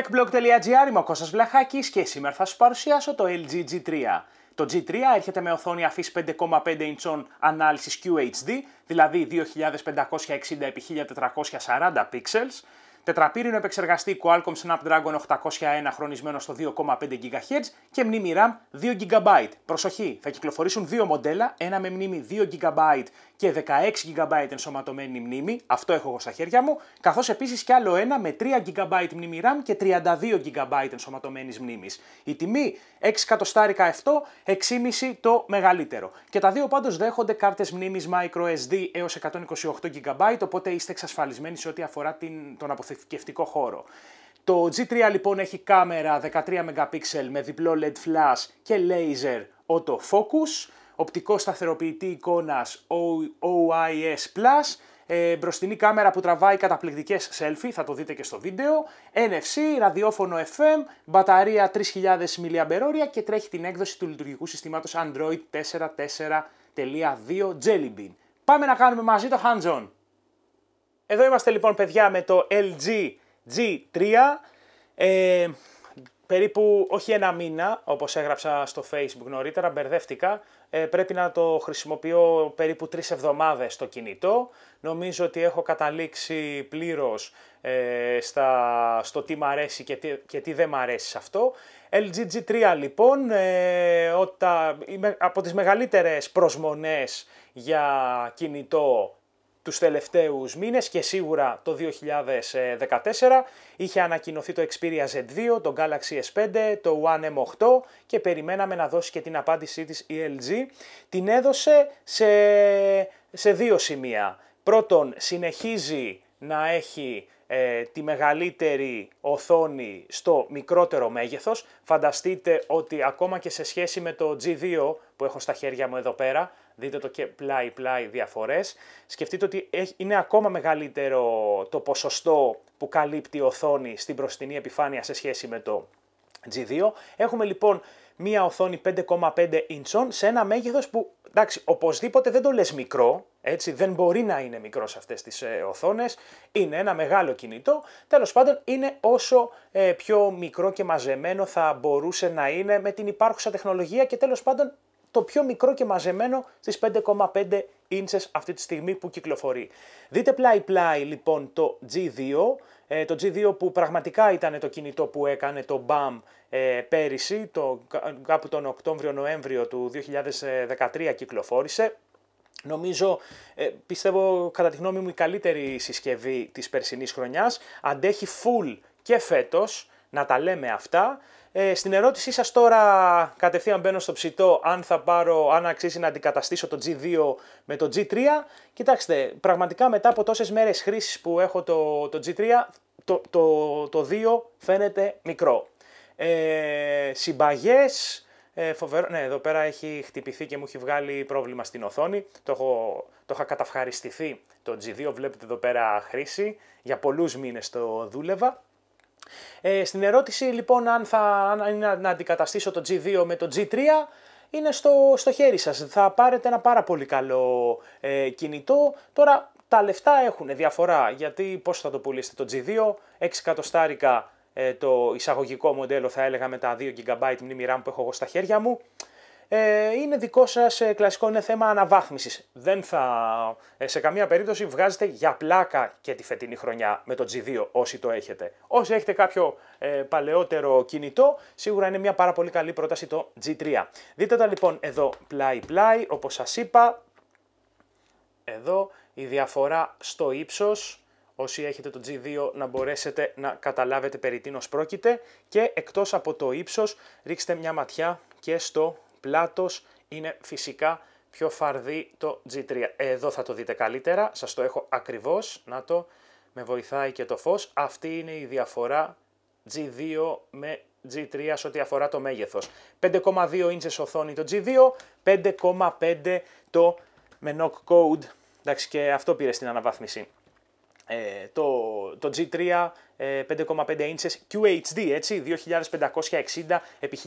techblog.gr είμαι ο Κώστας Βλαχάκης και σήμερα θα σας παρουσιάσω το LG G3. Το G3 έρχεται με οθόνη αφής 5,5 inch ανάλυσης QHD, δηλαδή 2560x1440 pixels, τετραπύρινο επεξεργαστή Qualcomm Snapdragon 801 χρονισμένος στο 2,5 GHz και μνήμη RAM 2 GB. Προσοχή, θα κυκλοφορήσουν δύο μοντέλα, ένα με μνήμη 2 GB και 16 GB ενσωματωμένη μνήμη, αυτό έχω εγώ στα χέρια μου, καθώς επίσης και άλλο ένα με 3 GB μνήμη RAM και 32 GB ενσωματωμένης μνήμης. Η τιμή 6 εκατοστάρικα, 7, 6,5 το μεγαλύτερο. Και τα δύο πάντως δέχονται κάρτες μνήμης microSD έως 128 GB, οπότε είστε εξασφαλισμένοι σε ό,τι αφορά την, τον αποθηκευτικό χώρο. Το G3 λοιπόν έχει κάμερα 13 MP με διπλό LED flash και laser autofocus οπτικός σταθεροποιητή εικόνας OIS+, ε, μπροστινή κάμερα που τραβάει καταπληκτικές selfie, θα το δείτε και στο βίντεο, NFC, ραδιόφωνο FM, μπαταρία 3000 mAh και τρέχει την έκδοση του λειτουργικού συστήματος Android 4.4.2 Jelly Bean. Πάμε να κάνουμε μαζί το hands-on. Εδώ είμαστε λοιπόν παιδιά με το LG G3. Ε, περίπου όχι ένα μήνα, όπως έγραψα στο facebook νωρίτερα, μπερδεύτηκα, ε, πρέπει να το χρησιμοποιώ περίπου τρεις εβδομάδες το κινητό. Νομίζω ότι έχω καταλήξει πλήρως ε, στα, στο τι μ' αρέσει και τι, και τι δεν μ' αρέσει σε αυτό. LG 3 λοιπόν, ε, από τις μεγαλύτερες προσμονές για κινητό τους τελευταίους μήνες και σίγουρα το 2014 είχε ανακοινωθεί το Xperia Z2, το Galaxy S5, το One M8 και περιμέναμε να δώσει και την απάντησή της η LG. Την έδωσε σε, σε δύο σημεία. Πρώτον, συνεχίζει να έχει ε, τη μεγαλύτερη οθόνη στο μικρότερο μέγεθος. Φανταστείτε ότι ακόμα και σε σχέση με το G2 που έχω στα χέρια μου εδώ πέρα, δείτε το και πλάι πλάι διαφορές, σκεφτείτε ότι είναι ακόμα μεγαλύτερο το ποσοστό που καλύπτει η οθόνη στην προστινή επιφάνεια σε σχέση με το G2. Έχουμε λοιπόν μία οθόνη 5,5 ίντσων σε ένα μέγεθος που εντάξει, οπωσδήποτε δεν το λες μικρό, έτσι, δεν μπορεί να είναι μικρό σε αυτές τις ε, οθόνες, είναι ένα μεγάλο κινητό, τέλος πάντων είναι όσο ε, πιο μικρό και μαζεμένο θα μπορούσε να είναι με την υπάρχουσα τεχνολογία και τέλος πάντων το πιο μικρό και μαζεμένο στις 5,5 ίντσες αυτή τη στιγμή που κυκλοφορεί. Δείτε πλάι-πλάι λοιπόν το G2, ε, το G2 που πραγματικά ήταν το κινητό που έκανε το BAM ε, πέρυσι, το, κάπου τον Οκτώβριο-Νοέμβριο του 2013 κυκλοφόρησε. Νομίζω, ε, πιστεύω κατά τη γνώμη μου η καλύτερη συσκευή της περσινής χρονιάς, αντέχει full και φέτος, να τα λέμε αυτά. Ε, στην ερώτησή σας τώρα κατευθείαν μπαίνω στο ψητό αν θα πάρω, αν αξίζει να αντικαταστήσω το G2 με το G3. Κοιτάξτε, πραγματικά μετά από τόσες μέρες χρήσης που έχω το, το G3, το, το, το 2 φαίνεται μικρό. Ε, συμπαγές, ε, φοβερό. Ναι, εδώ πέρα έχει χτυπηθεί και μου έχει βγάλει πρόβλημα στην οθόνη. Το, έχω, το είχα καταυχαριστηθεί το G2, βλέπετε εδώ πέρα χρήση. Για πολλούς μήνες το δούλευα. Ε, στην ερώτηση λοιπόν αν, θα, αν είναι να αντικαταστήσω το G2 με το G3, είναι στο, στο χέρι σας. Θα πάρετε ένα πάρα πολύ καλό ε, κινητό. Τώρα τα λεφτά έχουν διαφορά γιατί πώς θα το πουλήσετε το G2, 6 εκατοστάρικα ε, το εισαγωγικό μοντέλο θα έλεγα με τα 2 GB μνήμη RAM που έχω εγώ στα χέρια μου ε, είναι δικό σας ε, κλασικό, είναι θέμα αναβάθμισης. Δεν θα ε, σε καμία περίπτωση βγάζετε για πλάκα και τη φετινή χρονιά με το G2 όσοι το έχετε. Όσοι έχετε κάποιο ε, παλαιότερο κινητό, σίγουρα είναι μια πάρα πολύ καλή πρόταση το G3. Δείτε τα λοιπόν εδώ πλάι-πλάι, όπως σας είπα, εδώ η διαφορά στο ύψος, όσοι έχετε το G2 να μπορέσετε να καταλάβετε περί τίνος πρόκειται και εκτός από το ύψος ρίξτε μια ματιά και στο πλάτος είναι φυσικά πιο φαρδί το G3. Εδώ θα το δείτε καλύτερα, σας το έχω ακριβώς, να το, με βοηθάει και το φως. Αυτή είναι η διαφορά G2 με G3 σε ό,τι αφορά το μέγεθος. 5,2 ίντσες οθόνη το G2, 5,5 το με knock code, εντάξει και αυτό πήρε στην αναβάθμιση. Ε, το, το G3 5,5 inches QHD, έτσι, 2560 επί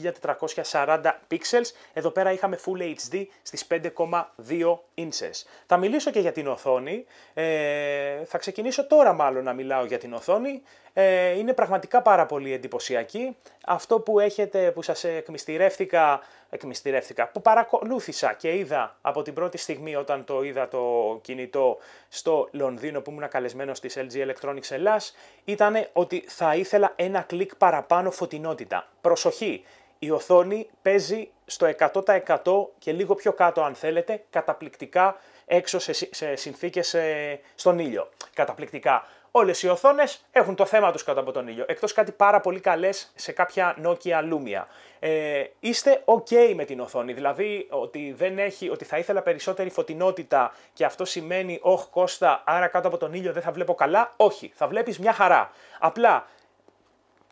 1440 pixels. Εδώ πέρα είχαμε Full HD στις 5,2 inches. Θα μιλήσω και για την οθόνη. Ε, θα ξεκινήσω τώρα μάλλον να μιλάω για την οθόνη. Ε, είναι πραγματικά πάρα πολύ εντυπωσιακή. Αυτό που έχετε, που σας εκμυστηρεύτηκα, εκμυστηρεύτηκα, που παρακολούθησα και είδα από την πρώτη στιγμή όταν το είδα το κινητό στο Λονδίνο που ήμουν καλεσμένος στις LG Electronics Ελλάς, ήταν ότι θα ήθελα ένα κλικ παραπάνω φωτεινότητα. Προσοχή, η οθόνη παίζει στο 100% και λίγο πιο κάτω αν θέλετε, καταπληκτικά έξω σε, συνθήκες ε, στον ήλιο. Καταπληκτικά. Όλες οι οθόνες έχουν το θέμα τους κάτω από τον ήλιο. Εκτός κάτι πάρα πολύ καλές σε κάποια Nokia Lumia. Ε, είστε OK με την οθόνη. Δηλαδή ότι, δεν έχει, ότι θα ήθελα περισσότερη φωτεινότητα και αυτό σημαίνει, Ωχ, Κώστα, άρα κάτω από τον ήλιο δεν θα βλέπω καλά. Όχι, θα βλέπεις μια χαρά. Απλά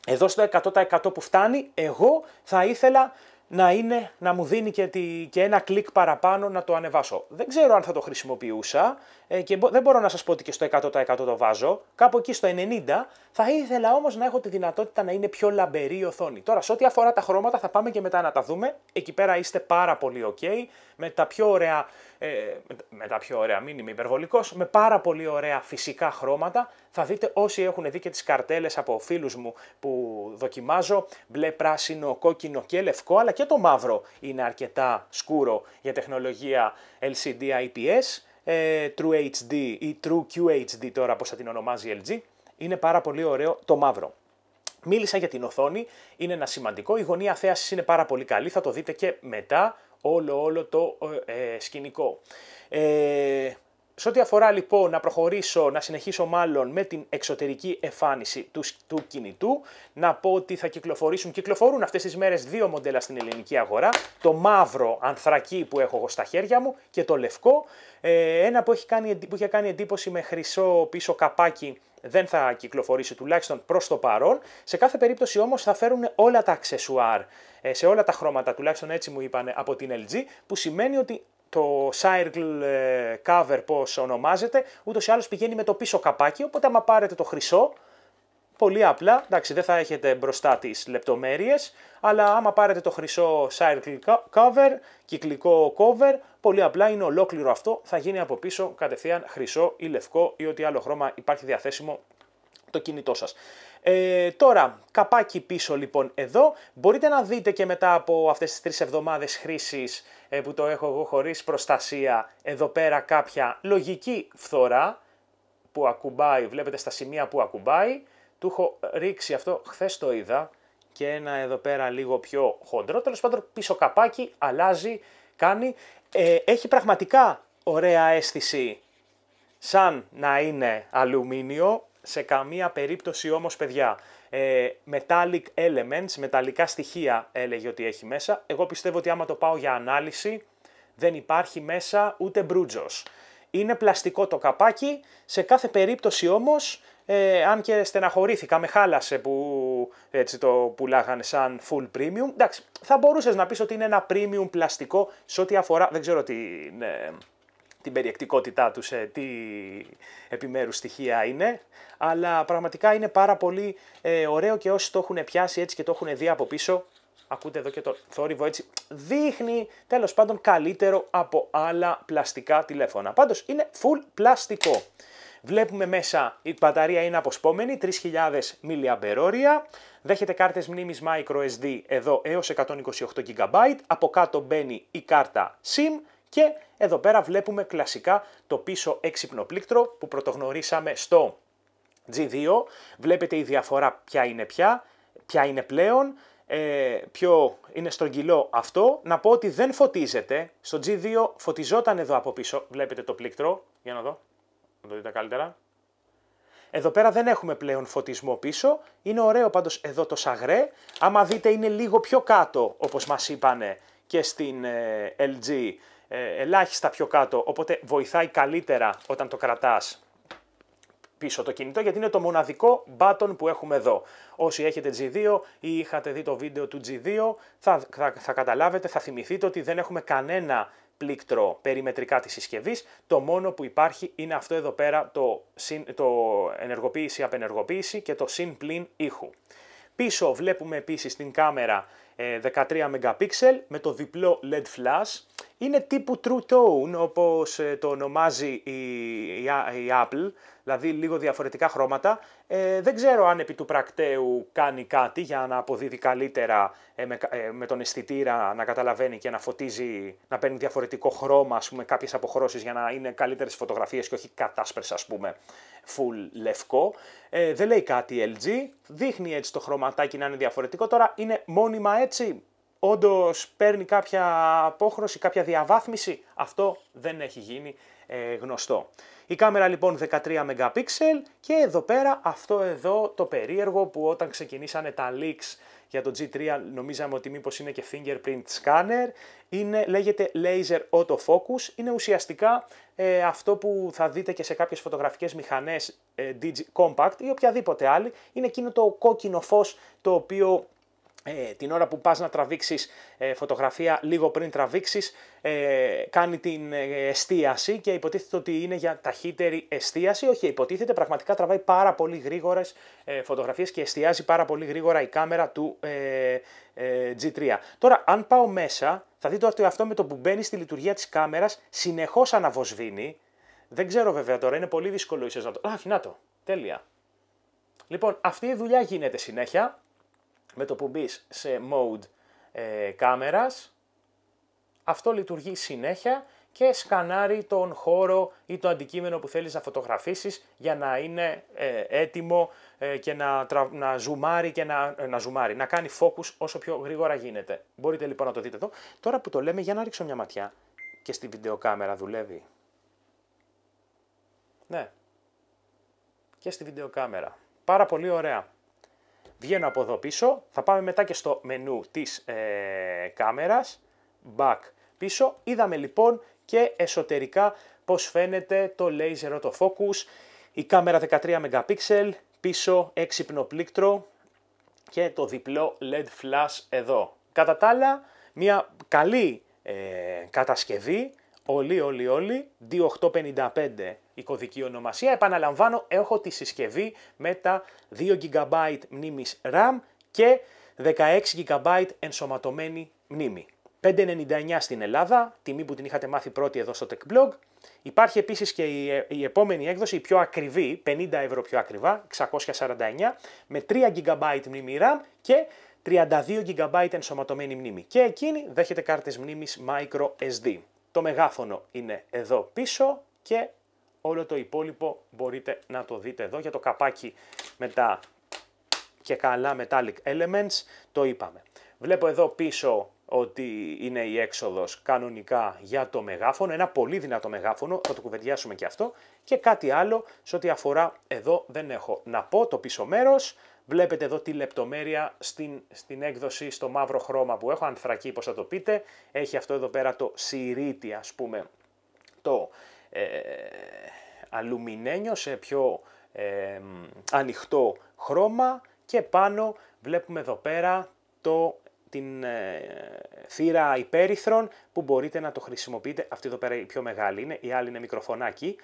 εδώ στο 100% που φτάνει, εγώ θα ήθελα να είναι να μου δίνει και, και ένα κλικ παραπάνω να το ανεβάσω. Δεν ξέρω αν θα το χρησιμοποιούσα ε, και δεν μπορώ να σας πω ότι και στο 100% το βάζω. Κάπου εκεί στο 90% θα ήθελα όμως να έχω τη δυνατότητα να είναι πιο λαμπερή η οθόνη. Τώρα σε ό,τι αφορά τα χρώματα θα πάμε και μετά να τα δούμε. Εκεί πέρα είστε πάρα πολύ ok με τα πιο ωραία ε, με τα πιο ωραία μήνυμα υπερβολικός, με πάρα πολύ ωραία φυσικά χρώματα. Θα δείτε όσοι έχουν δει και τις καρτέλες από φίλους μου που δοκιμάζω, μπλε, πράσινο, κόκκινο και λευκό, αλλά και το μαύρο είναι αρκετά σκούρο για τεχνολογία LCD IPS. Ε, True HD ή True QHD τώρα πώ θα την ονομάζει LG, είναι πάρα πολύ ωραίο το μαύρο. Μίλησα για την οθόνη, είναι ένα σημαντικό, η γωνία θέασης είναι πάρα πολύ καλή, θα το δείτε και μετά όλο όλο το ε, ε, σκηνικό. Ε, σε ό,τι αφορά λοιπόν να προχωρήσω, να συνεχίσω μάλλον με την εξωτερική εμφάνιση του, του κινητού, να πω ότι θα κυκλοφορήσουν, κυκλοφορούν αυτές τις μέρες δύο μοντέλα στην ελληνική αγορά, το μαύρο ανθρακή που έχω εγώ στα χέρια μου και το λευκό, ε, ένα που, έχει κάνει, που είχε κάνει εντύπωση με χρυσό πίσω καπάκι δεν θα κυκλοφορήσει τουλάχιστον προς το παρόν. Σε κάθε περίπτωση όμως θα φέρουν όλα τα αξεσουάρ ε, σε όλα τα χρώματα, τουλάχιστον έτσι μου είπαν από την LG, που σημαίνει ότι το circle ε, cover πώς ονομάζεται, ούτως ή άλλως πηγαίνει με το πίσω καπάκι, οπότε άμα πάρετε το χρυσό, πολύ απλά, εντάξει δεν θα έχετε μπροστά τις λεπτομέρειες, αλλά άμα πάρετε το χρυσό circle cover, κυκλικό cover, πολύ απλά είναι ολόκληρο αυτό, θα γίνει από πίσω κατευθείαν χρυσό ή λευκό ή ό,τι άλλο χρώμα υπάρχει διαθέσιμο το κινητό σας. Ε, τώρα, καπάκι πίσω λοιπόν εδώ, μπορείτε να δείτε και μετά από αυτές τις τρεις εβδομάδες χρήσης ε, που το έχω εγώ χωρίς προστασία, εδώ πέρα κάποια λογική φθορά που ακουμπάει, βλέπετε στα σημεία που ακουμπάει, του έχω ρίξει αυτό, χθες το είδα, και ένα εδώ πέρα λίγο πιο χοντρό, τέλος πάντων πίσω καπάκι, αλλάζει, κάνει, ε, έχει πραγματικά ωραία αίσθηση σαν να είναι αλουμίνιο, σε καμία περίπτωση όμως παιδιά. Ε, metallic elements, μεταλλικά στοιχεία έλεγε ότι έχει μέσα. Εγώ πιστεύω ότι άμα το πάω για ανάλυση δεν υπάρχει μέσα ούτε μπρούτζος. Είναι πλαστικό το καπάκι, σε κάθε περίπτωση όμως, ε, αν και στεναχωρήθηκα, με χάλασε που έτσι το πουλάγανε σαν full premium, εντάξει, θα μπορούσες να πεις ότι είναι ένα premium πλαστικό σε ό,τι αφορά, δεν ξέρω τι ναι, την περιεκτικότητά τους ε, τι επιμέρους στοιχεία είναι αλλά πραγματικά είναι πάρα πολύ ε, ωραίο και όσοι το έχουν πιάσει έτσι και το έχουν δει από πίσω, ακούτε εδώ και το θόρυβο έτσι, δείχνει τέλος πάντων καλύτερο από άλλα πλαστικά τηλέφωνα. Πάντως είναι full πλαστικό. Βλέπουμε μέσα η μπαταρία είναι αποσπόμενη, 3000 mAh, δέχεται κάρτες μνήμης microSD εδώ έως 128 GB, από κάτω μπαίνει η κάρτα SIM και εδώ πέρα βλέπουμε κλασικά το πίσω έξυπνο πλήκτρο που πρωτογνωρίσαμε στο G2, βλέπετε η διαφορά ποια είναι πια, ποια είναι πλέον, ε, πιο είναι στρογγυλό αυτό, να πω ότι δεν φωτίζεται. Στο G2 φωτιζόταν εδώ από πίσω, βλέπετε το πλήκτρο, για να δω, να το δείτε καλύτερα. Εδώ πέρα δεν έχουμε πλέον φωτισμό πίσω, είναι ωραίο πάντως εδώ το σαγρέ, άμα δείτε είναι λίγο πιο κάτω όπως μας είπανε και στην ε, LG, ε, ελάχιστα πιο κάτω, οπότε βοηθάει καλύτερα όταν το κρατάς πίσω το κινητό γιατί είναι το μοναδικό button που έχουμε εδώ. Όσοι έχετε G2 ή είχατε δει το βίντεο του G2 θα, θα, καταλάβετε, θα θυμηθείτε ότι δεν έχουμε κανένα πλήκτρο περιμετρικά της συσκευής, το μόνο που υπάρχει είναι αυτό εδώ πέρα το, το ενεργοποίηση-απενεργοποίηση και το συν πλήν ήχου. Πίσω βλέπουμε επίσης την κάμερα 13 ε, MP με το διπλό LED flash. Είναι τύπου True Tone όπως ε, το ονομάζει η, η Apple, δηλαδή λίγο διαφορετικά χρώματα. Ε, δεν ξέρω αν επί του πρακτέου κάνει κάτι για να αποδίδει καλύτερα ε, με, ε, με, τον αισθητήρα να καταλαβαίνει και να φωτίζει, να παίρνει διαφορετικό χρώμα, ας πούμε, κάποιες αποχρώσεις για να είναι καλύτερες φωτογραφίες και όχι κατάσπρες, ας πούμε, full λευκό. Ε, δεν λέει κάτι LG, δείχνει έτσι το χρωματάκι να είναι διαφορετικό. Τώρα είναι μόνιμα έτσι, όντως παίρνει κάποια απόχρωση, κάποια διαβάθμιση. Αυτό δεν έχει γίνει γνωστό. Η κάμερα λοιπόν 13 MP και εδώ πέρα αυτό εδώ το περίεργο που όταν ξεκινήσανε τα leaks για το G3 νομίζαμε ότι μήπως είναι και fingerprint scanner, είναι, λέγεται laser autofocus, είναι ουσιαστικά ε, αυτό που θα δείτε και σε κάποιες φωτογραφικές μηχανές ε, Compact ή οποιαδήποτε άλλη, είναι εκείνο το κόκκινο φως το οποίο ε, την ώρα που πας να τραβήξεις ε, φωτογραφία, λίγο πριν τραβήξεις, ε, κάνει την ε, εστίαση και υποτίθεται ότι είναι για ταχύτερη εστίαση. Όχι, υποτίθεται, πραγματικά τραβάει πάρα πολύ γρήγορες ε, φωτογραφίες και εστιάζει πάρα πολύ γρήγορα η κάμερα του G3. Τώρα, αν πάω μέσα, θα δείτε ότι αυτό με το που μπαίνει στη λειτουργία της κάμερας συνεχώς αναβοσβήνει. Δεν ξέρω βέβαια τώρα, είναι πολύ δύσκολο ίσως να το... Α, να το, τέλεια. Λοιπόν, αυτή η δουλειά γίνεται συνέχεια, με το που μπεις σε mode ε, κάμερας, αυτό λειτουργεί συνέχεια και σκανάρει τον χώρο ή το αντικείμενο που θέλεις να φωτογραφίσεις για να είναι ε, έτοιμο ε, και να, να ζουμάρει και να, ε, να ζουμάρει, να κάνει focus όσο πιο γρήγορα γίνεται. Μπορείτε λοιπόν να το δείτε εδώ. Τώρα που το λέμε για να ρίξω μια ματιά και στη βιντεοκάμερα δουλεύει. Ναι, και στη βιντεοκάμερα. Πάρα πολύ ωραία. Βγαίνω από εδώ πίσω, θα πάμε μετά και στο μενού της ε, κάμερας, back πίσω. Είδαμε λοιπόν και εσωτερικά πώς φαίνεται το laser το focus, η κάμερα 13 MP, πίσω έξυπνο πλήκτρο και το διπλό LED flash εδώ. Κατά τα άλλα, μια καλή ε, κατασκευή, Όλοι, όλοι, όλοι, 2855 η κωδική ονομασία. Επαναλαμβάνω, έχω τη συσκευή με τα 2 GB μνήμης RAM και 16 GB ενσωματωμένη μνήμη. 5,99 στην Ελλάδα, τιμή που την είχατε μάθει πρώτη εδώ στο Blog. Υπάρχει επίσης και ε, η επόμενη έκδοση, η πιο ακριβή, 50 ευρώ πιο ακριβά, 649, με 3 GB μνήμη RAM και 32 GB ενσωματωμένη μνήμη. Και εκείνη δέχεται κάρτες μνήμης microSD. Το μεγάφωνο είναι εδώ πίσω και όλο το υπόλοιπο μπορείτε να το δείτε εδώ για το καπάκι με τα και καλά metallic elements, το είπαμε. Βλέπω εδώ πίσω ότι είναι η έξοδος κανονικά για το μεγάφωνο, ένα πολύ δυνατό μεγάφωνο, θα το κουβεντιάσουμε και αυτό, και κάτι άλλο σε ό,τι αφορά εδώ δεν έχω να πω το πίσω μέρος, Βλέπετε εδώ τη λεπτομέρεια στην, στην έκδοση στο μαύρο χρώμα που έχω, ανθρακή πώς θα το πείτε. Έχει αυτό εδώ πέρα το σιρίτι ας πούμε, το ε, αλουμινένιο σε πιο ε, ανοιχτό χρώμα και πάνω βλέπουμε εδώ πέρα το την ε, θύρα υπέρυθρων που μπορείτε να το χρησιμοποιείτε. Αυτή εδώ πέρα η πιο μεγάλη είναι, η άλλη είναι μικροφωνάκι.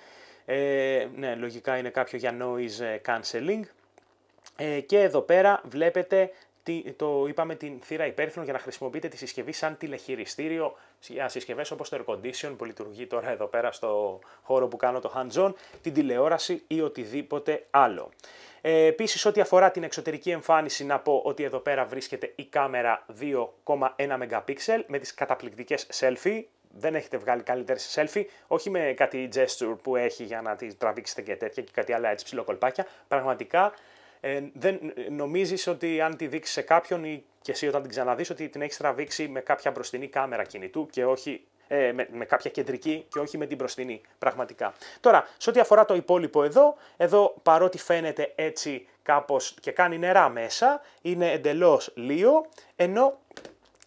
Ε, ναι, λογικά είναι κάποιο για noise cancelling. Ε, και εδώ πέρα βλέπετε το είπαμε την θύρα υπέρθυνο για να χρησιμοποιείτε τη συσκευή σαν τηλεχειριστήριο για συσκευές όπως το air condition που λειτουργεί τώρα εδώ πέρα στο χώρο που κάνω το hands-on, την τηλεόραση ή οτιδήποτε άλλο. Ε, Επίσης, ό,τι αφορά την εξωτερική εμφάνιση, να πω ότι εδώ πέρα βρίσκεται η κάμερα 2,1 MP με τις καταπληκτικές selfie, δεν έχετε βγάλει καλύτερε selfie, όχι με κάτι gesture που έχει για να τη τραβήξετε και τέτοια και κάτι άλλα έτσι κολπάκια, Πραγματικά ε, δεν νομίζεις ότι αν τη δείξεις σε κάποιον ή και εσύ όταν την ξαναδείς ότι την έχεις τραβήξει με κάποια μπροστινή κάμερα κινητού και όχι ε, με, με, κάποια κεντρική και όχι με την μπροστινή πραγματικά. Τώρα, σε ό,τι αφορά το υπόλοιπο εδώ, εδώ παρότι φαίνεται έτσι κάπως και κάνει νερά μέσα, είναι εντελώς λίο, ενώ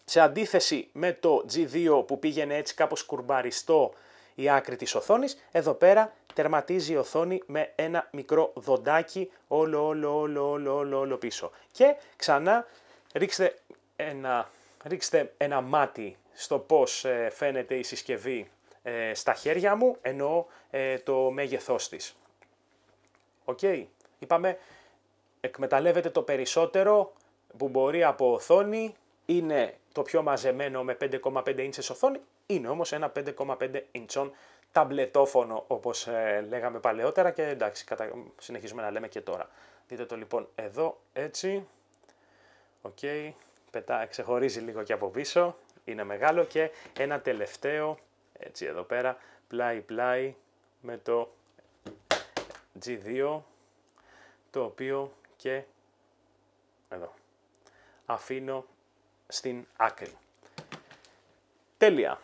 σε αντίθεση με το G2 που πήγαινε έτσι κάπως κουρμπαριστό η άκρη της οθόνης. Εδώ πέρα τερματίζει η οθόνη με ένα μικρό δοντάκι όλο, όλο, όλο, όλο, όλο, όλο πίσω. Και ξανά ρίξτε ένα, ρίξτε ένα μάτι στο πώς ε, φαίνεται η συσκευή ε, στα χέρια μου, ενώ ε, το μέγεθός της. Οκ, είπαμε, εκμεταλλεύεται το περισσότερο που μπορεί από οθόνη, είναι το πιο μαζεμένο με 5,5 ίντσες οθόνη είναι όμως ένα 5,5 ιντσών ταμπλετόφωνο όπως ε, λέγαμε παλαιότερα και εντάξει κατα... συνεχίζουμε να λέμε και τώρα. Δείτε το λοιπόν εδώ έτσι, οκ, okay. Πετά, ξεχωρίζει λίγο και από πίσω, είναι μεγάλο και ένα τελευταίο έτσι εδώ πέρα πλάι πλάι με το G2 το οποίο και εδώ αφήνω στην άκρη. Τέλεια.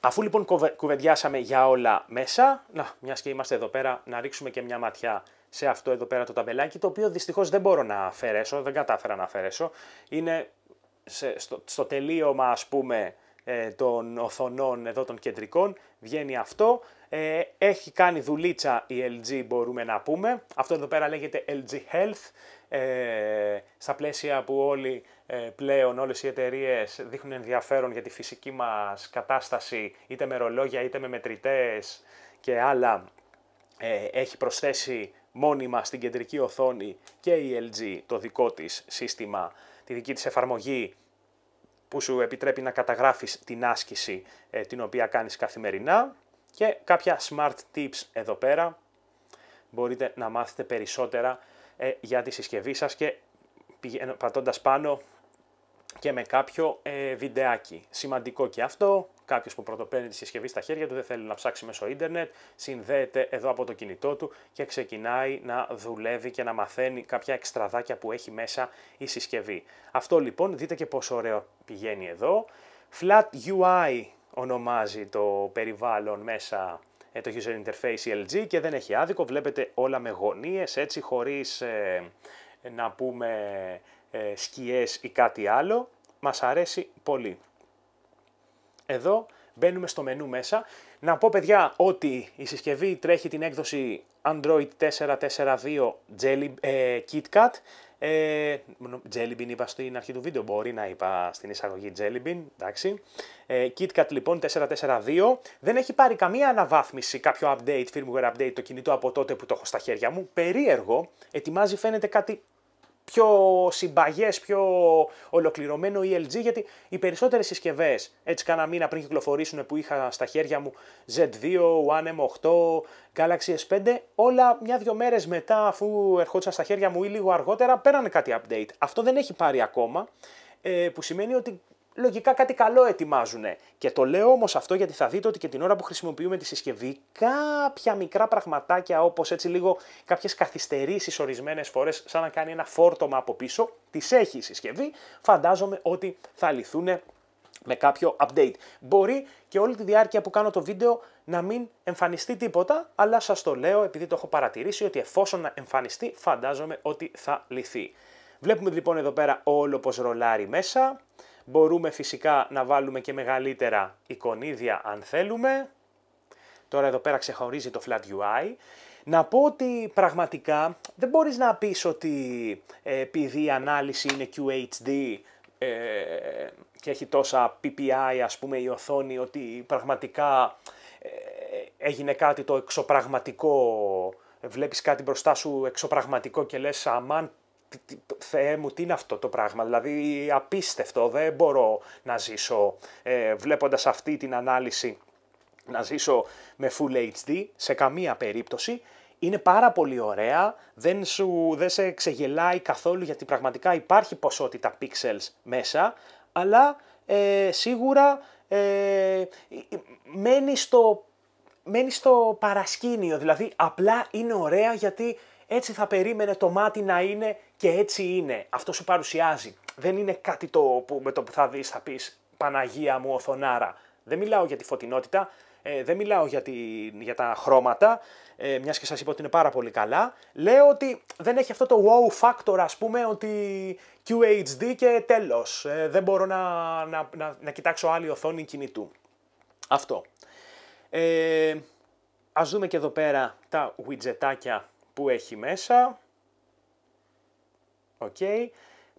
Αφού λοιπόν κουβεντιάσαμε για όλα μέσα, να, μιας και είμαστε εδώ πέρα, να ρίξουμε και μια ματιά σε αυτό εδώ πέρα το ταμπελάκι, το οποίο δυστυχώς δεν μπορώ να αφαιρέσω, δεν κατάφερα να αφαιρέσω. Είναι σε, στο, τελείωμα ας πούμε ε, των οθονών εδώ των κεντρικών, βγαίνει αυτό. Ε, έχει κάνει δουλίτσα η LG μπορούμε να πούμε. Αυτό εδώ πέρα λέγεται LG Health, ε, στα πλαίσια που όλοι ε, πλέον όλες οι εταιρείες δείχνουν ενδιαφέρον για τη φυσική μας κατάσταση, είτε με ρολόγια είτε με μετρητές και άλλα, ε, έχει προσθέσει μόνιμα στην κεντρική οθόνη και η LG το δικό της σύστημα, τη δική της εφαρμογή που σου επιτρέπει να καταγράφεις την άσκηση ε, την οποία κάνεις καθημερινά και κάποια smart tips εδώ πέρα μπορείτε να μάθετε περισσότερα για τη συσκευή σας και πατώντας πάνω και με κάποιο ε, βιντεάκι. Σημαντικό και αυτό, κάποιος που πρωτοπαίνει τη συσκευή στα χέρια του, δεν θέλει να ψάξει μέσω ίντερνετ, συνδέεται εδώ από το κινητό του και ξεκινάει να δουλεύει και να μαθαίνει κάποια εξτραδάκια που έχει μέσα η συσκευή. Αυτό λοιπόν, δείτε και πόσο ωραίο πηγαίνει εδώ. Flat UI ονομάζει το περιβάλλον μέσα ε, το user interface LG και δεν έχει άδικο, βλέπετε όλα με γωνίες έτσι χωρίς ε, να πούμε ε, σκιές ή κάτι άλλο, μας αρέσει πολύ. Εδώ μπαίνουμε στο μενού μέσα. Να πω παιδιά ότι η συσκευή τρέχει την έκδοση Android 4.4.2 Jelly, ε, KitKat. Ε, Jelly Bean είπα στην αρχή του βίντεο, μπορεί να είπα στην εισαγωγή Jelly Bean, εντάξει. Ε, KitKat λοιπόν 4.4.2. Δεν έχει πάρει καμία αναβάθμιση, κάποιο update, firmware update το κινητό από τότε που το έχω στα χέρια μου. Περίεργο, ετοιμάζει φαίνεται κάτι πιο συμπαγές, πιο ολοκληρωμένο ELG, γιατί οι περισσότερες συσκευές, έτσι κάνα μήνα πριν κυκλοφορήσουν που είχα στα χέρια μου Z2, One M8, Galaxy S5, όλα μια-δυο μέρες μετά αφού ερχόντουσαν στα χέρια μου ή λίγο αργότερα, πέρανε κάτι update. Αυτό δεν έχει πάρει ακόμα, ε, που σημαίνει ότι λογικά κάτι καλό ετοιμάζουν. Και το λέω όμως αυτό γιατί θα δείτε ότι και την ώρα που χρησιμοποιούμε τη συσκευή, κάποια μικρά πραγματάκια όπως έτσι λίγο κάποιες καθυστερήσεις ορισμένες φορές, σαν να κάνει ένα φόρτωμα από πίσω, τις έχει η συσκευή, φαντάζομαι ότι θα λυθούν με κάποιο update. Μπορεί και όλη τη διάρκεια που κάνω το βίντεο να μην εμφανιστεί τίποτα, αλλά σας το λέω επειδή το έχω παρατηρήσει ότι εφόσον να εμφανιστεί φαντάζομαι ότι θα λυθεί. Βλέπουμε λοιπόν εδώ πέρα όλο πως ρολάρει μέσα. Μπορούμε φυσικά να βάλουμε και μεγαλύτερα εικονίδια αν θέλουμε. Τώρα εδώ πέρα ξεχωρίζει το Flat UI. Να πω ότι πραγματικά δεν μπορείς να πεις ότι ε, επειδή η ανάλυση είναι QHD ε, και έχει τόσα PPI ας πούμε η οθόνη ότι πραγματικά ε, έγινε κάτι το εξωπραγματικό ε, βλέπεις κάτι μπροστά σου εξωπραγματικό και λες αμάν Θεέ μου, τι είναι αυτό το πράγμα, δηλαδή απίστευτο, δεν μπορώ να ζήσω ε, βλέποντας αυτή την ανάλυση, να ζήσω με Full HD σε καμία περίπτωση. Είναι πάρα πολύ ωραία, δεν, σου, δεν σε ξεγελάει καθόλου γιατί πραγματικά υπάρχει ποσότητα pixels μέσα, αλλά ε, σίγουρα ε, μένει στο μένει στο παρασκήνιο, δηλαδή απλά είναι ωραία γιατί έτσι θα περίμενε το μάτι να είναι και έτσι είναι. Αυτό σου παρουσιάζει. Δεν είναι κάτι το που με το που θα δεις θα πεις Παναγία μου οθονάρα. Δεν μιλάω για τη φωτεινότητα, ε, δεν μιλάω για, για τα χρώματα, ε, μιας και σας είπα ότι είναι πάρα πολύ καλά. Λέω ότι δεν έχει αυτό το wow factor, ας πούμε, ότι QHD και τέλος. Ε, δεν μπορώ να, να, να, να, κοιτάξω άλλη οθόνη κινητού. Αυτό. Ε, δούμε και εδώ πέρα τα widgetάκια που έχει μέσα.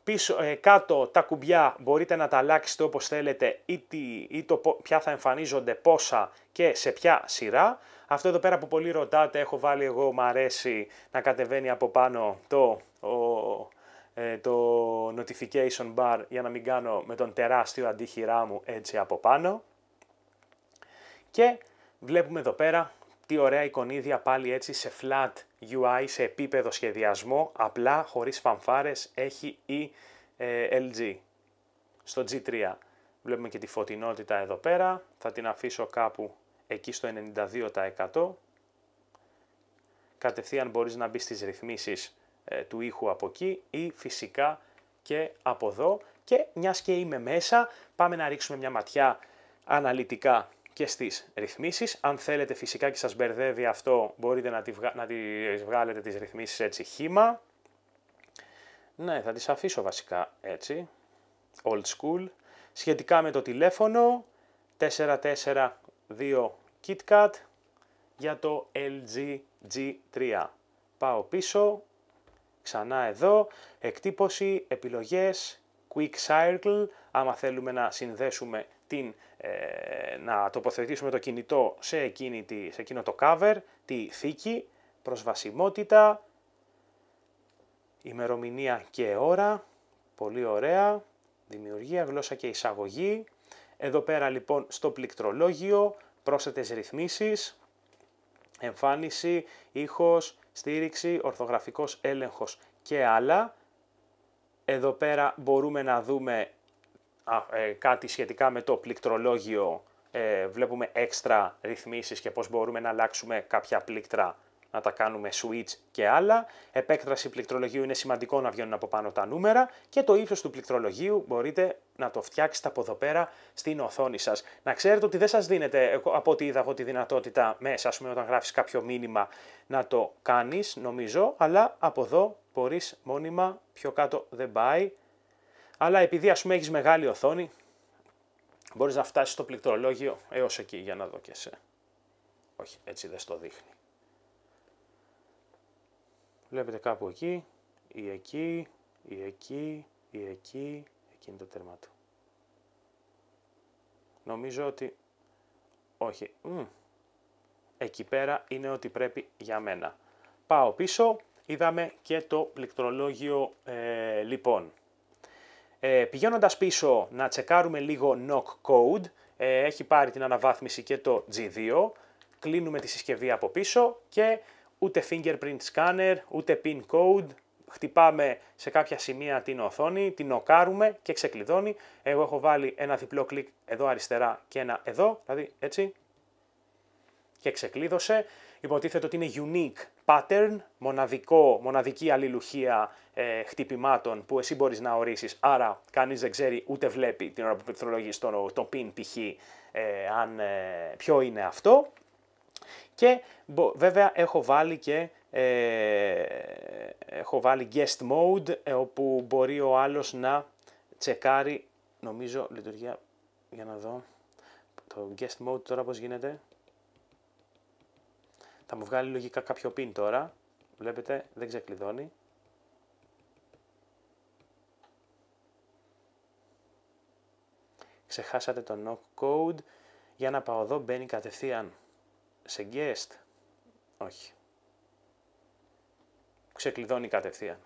Πίσω, ε, κάτω τα κουμπιά μπορείτε να τα αλλάξετε όπως θέλετε ή, το ποια θα εμφανίζονται πόσα και σε ποια σειρά. Αυτό εδώ πέρα που πολύ ρωτάτε έχω βάλει εγώ, μου αρέσει να κατεβαίνει από πάνω το, ε, το notification bar για να μην κάνω με τον τεράστιο αντίχειρά μου έτσι από πάνω. Και βλέπουμε εδώ πέρα τι ωραία εικονίδια πάλι έτσι σε flat UI, σε επίπεδο σχεδιασμό, απλά χωρίς φανφάρες έχει η ε, LG στο G3. Βλέπουμε και τη φωτεινότητα εδώ πέρα, θα την αφήσω κάπου εκεί στο 92%. Κατευθείαν μπορείς να μπεις στις ρυθμίσεις ε, του ήχου από εκεί ή φυσικά και από εδώ. Και μιας και είμαι μέσα, πάμε να ρίξουμε μια ματιά αναλυτικά και στις ρυθμίσεις. Αν θέλετε φυσικά και σας μπερδεύει αυτό, μπορείτε να, τη να βγάλετε τις ρυθμίσεις έτσι χήμα. Ναι, θα τις αφήσω βασικά έτσι, old school. Σχετικά με το τηλέφωνο, 442 KitKat για το LG G3. Πάω πίσω, ξανά εδώ, εκτύπωση, επιλογές, quick circle, άμα θέλουμε να συνδέσουμε την, ε, να τοποθετήσουμε το κινητό σε, εκείνη σε εκείνο το cover, τη θήκη, προσβασιμότητα, ημερομηνία και ώρα, πολύ ωραία, δημιουργία, γλώσσα και εισαγωγή. Εδώ πέρα λοιπόν στο πληκτρολόγιο, πρόσθετες ρυθμίσεις, εμφάνιση, ήχος, στήριξη, ορθογραφικός έλεγχος και άλλα. Εδώ πέρα μπορούμε να δούμε ε, κάτι σχετικά με το πληκτρολόγιο, ε, βλέπουμε έξτρα ρυθμίσεις και πώς μπορούμε να αλλάξουμε κάποια πλήκτρα να τα κάνουμε switch και άλλα. Επέκτραση πληκτρολογίου είναι σημαντικό να βγαίνουν από πάνω τα νούμερα και το ύψος του πληκτρολογίου μπορείτε να το φτιάξετε από εδώ πέρα στην οθόνη σας. Να ξέρετε ότι δεν σας δίνεται ε, από ό,τι είδα εγώ τη δυνατότητα μέσα, ας πούμε όταν γράφεις κάποιο μήνυμα να το κάνεις νομίζω, αλλά από εδώ μπορείς μόνιμα πιο κάτω δεν πάει αλλά επειδή ας πούμε έχεις μεγάλη οθόνη, μπορείς να φτάσεις στο πληκτρολόγιο έως εκεί για να δω και σε. Όχι, έτσι δεν στο δείχνει. Βλέπετε κάπου εκεί, ή εκεί, ή εκεί, ή εκεί, εκεί είναι το τέρμα του. Νομίζω ότι, όχι, εκεί πέρα είναι ότι πρέπει για μένα. Πάω πίσω, είδαμε και το πληκτρολόγιο ε, λοιπόν. Ε, πηγαίνοντας πίσω να τσεκάρουμε λίγο knock code, ε, έχει πάρει την αναβάθμιση και το G2, κλείνουμε τη συσκευή από πίσω και ούτε fingerprint scanner, ούτε pin code, χτυπάμε σε κάποια σημεία την οθόνη, την νοκάρουμε και ξεκλειδώνει. Εγώ έχω βάλει ένα διπλό κλικ εδώ αριστερά και ένα εδώ, δηλαδή έτσι, και ξεκλείδωσε υποτίθεται ότι είναι unique pattern, μοναδικό, μοναδική αλληλουχία ε, χτυπημάτων που εσύ μπορείς να ορίσεις, άρα κανείς δεν ξέρει ούτε βλέπει την ώρα που πληκτρολογείς το, pin π.χ. Ε, αν, ε, ποιο είναι αυτό. Και μπο, βέβαια έχω βάλει και έχω βάλει guest mode όπου μπορεί ο άλλος να τσεκάρει, νομίζω λειτουργία, για να δω, το guest mode τώρα πώς γίνεται, θα μου βγάλει λογικά κάποιο πιν τώρα. Βλέπετε, δεν ξεκλειδώνει. Ξεχάσατε το knock code. Για να πάω εδώ μπαίνει κατευθείαν σε guest. Όχι. Ξεκλειδώνει κατευθείαν.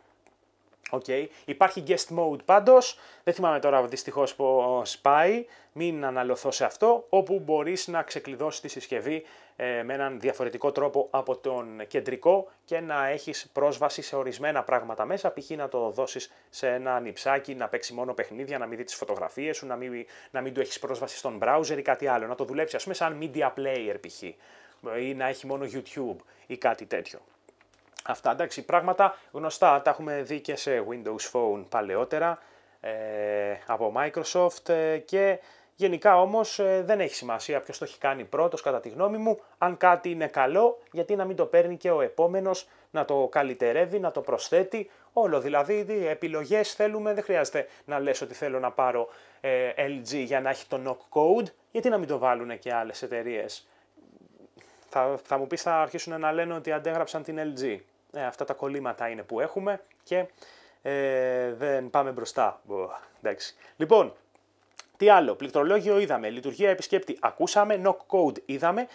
Okay. Υπάρχει guest mode πάντως. Δεν θυμάμαι τώρα δυστυχώς πώς πάει. Μην αναλωθώ σε αυτό. Όπου μπορείς να ξεκλειδώσεις τη συσκευή ε, με έναν διαφορετικό τρόπο από τον κεντρικό και να έχεις πρόσβαση σε ορισμένα πράγματα μέσα. Π.χ. να το δώσεις σε ένα νυψάκι να παίξει μόνο παιχνίδια, να μην δεις τις φωτογραφίες σου, να μην, να μην του έχεις πρόσβαση στον browser ή κάτι άλλο. Να το δουλέψεις, ας πούμε, σαν media player π.χ. ή να έχει μόνο YouTube ή κάτι τέτοιο. Αυτά εντάξει, πράγματα γνωστά, τα έχουμε δει και σε Windows Phone παλαιότερα ε, από Microsoft ε, και γενικά όμως ε, δεν έχει σημασία ποιος το έχει κάνει πρώτος κατά τη γνώμη μου. Αν κάτι είναι καλό, γιατί να μην το παίρνει και ο επόμενος να το καλυτερεύει, να το προσθέτει, όλο δηλαδή οι επιλογές θέλουμε, δεν χρειάζεται να λες ότι θέλω να πάρω LG για να έχει το knock code, γιατί να μην το βάλουν και άλλες εταιρείες. Θα, θα μου πεις θα αρχίσουν να λένε ότι αντέγραψαν την LG. Ε, αυτά τα κολλήματα είναι που έχουμε και ε, δεν πάμε μπροστά. Λοιπόν, τι άλλο, πληκτρολόγιο είδαμε, λειτουργία επισκέπτη ακούσαμε, knock code είδαμε,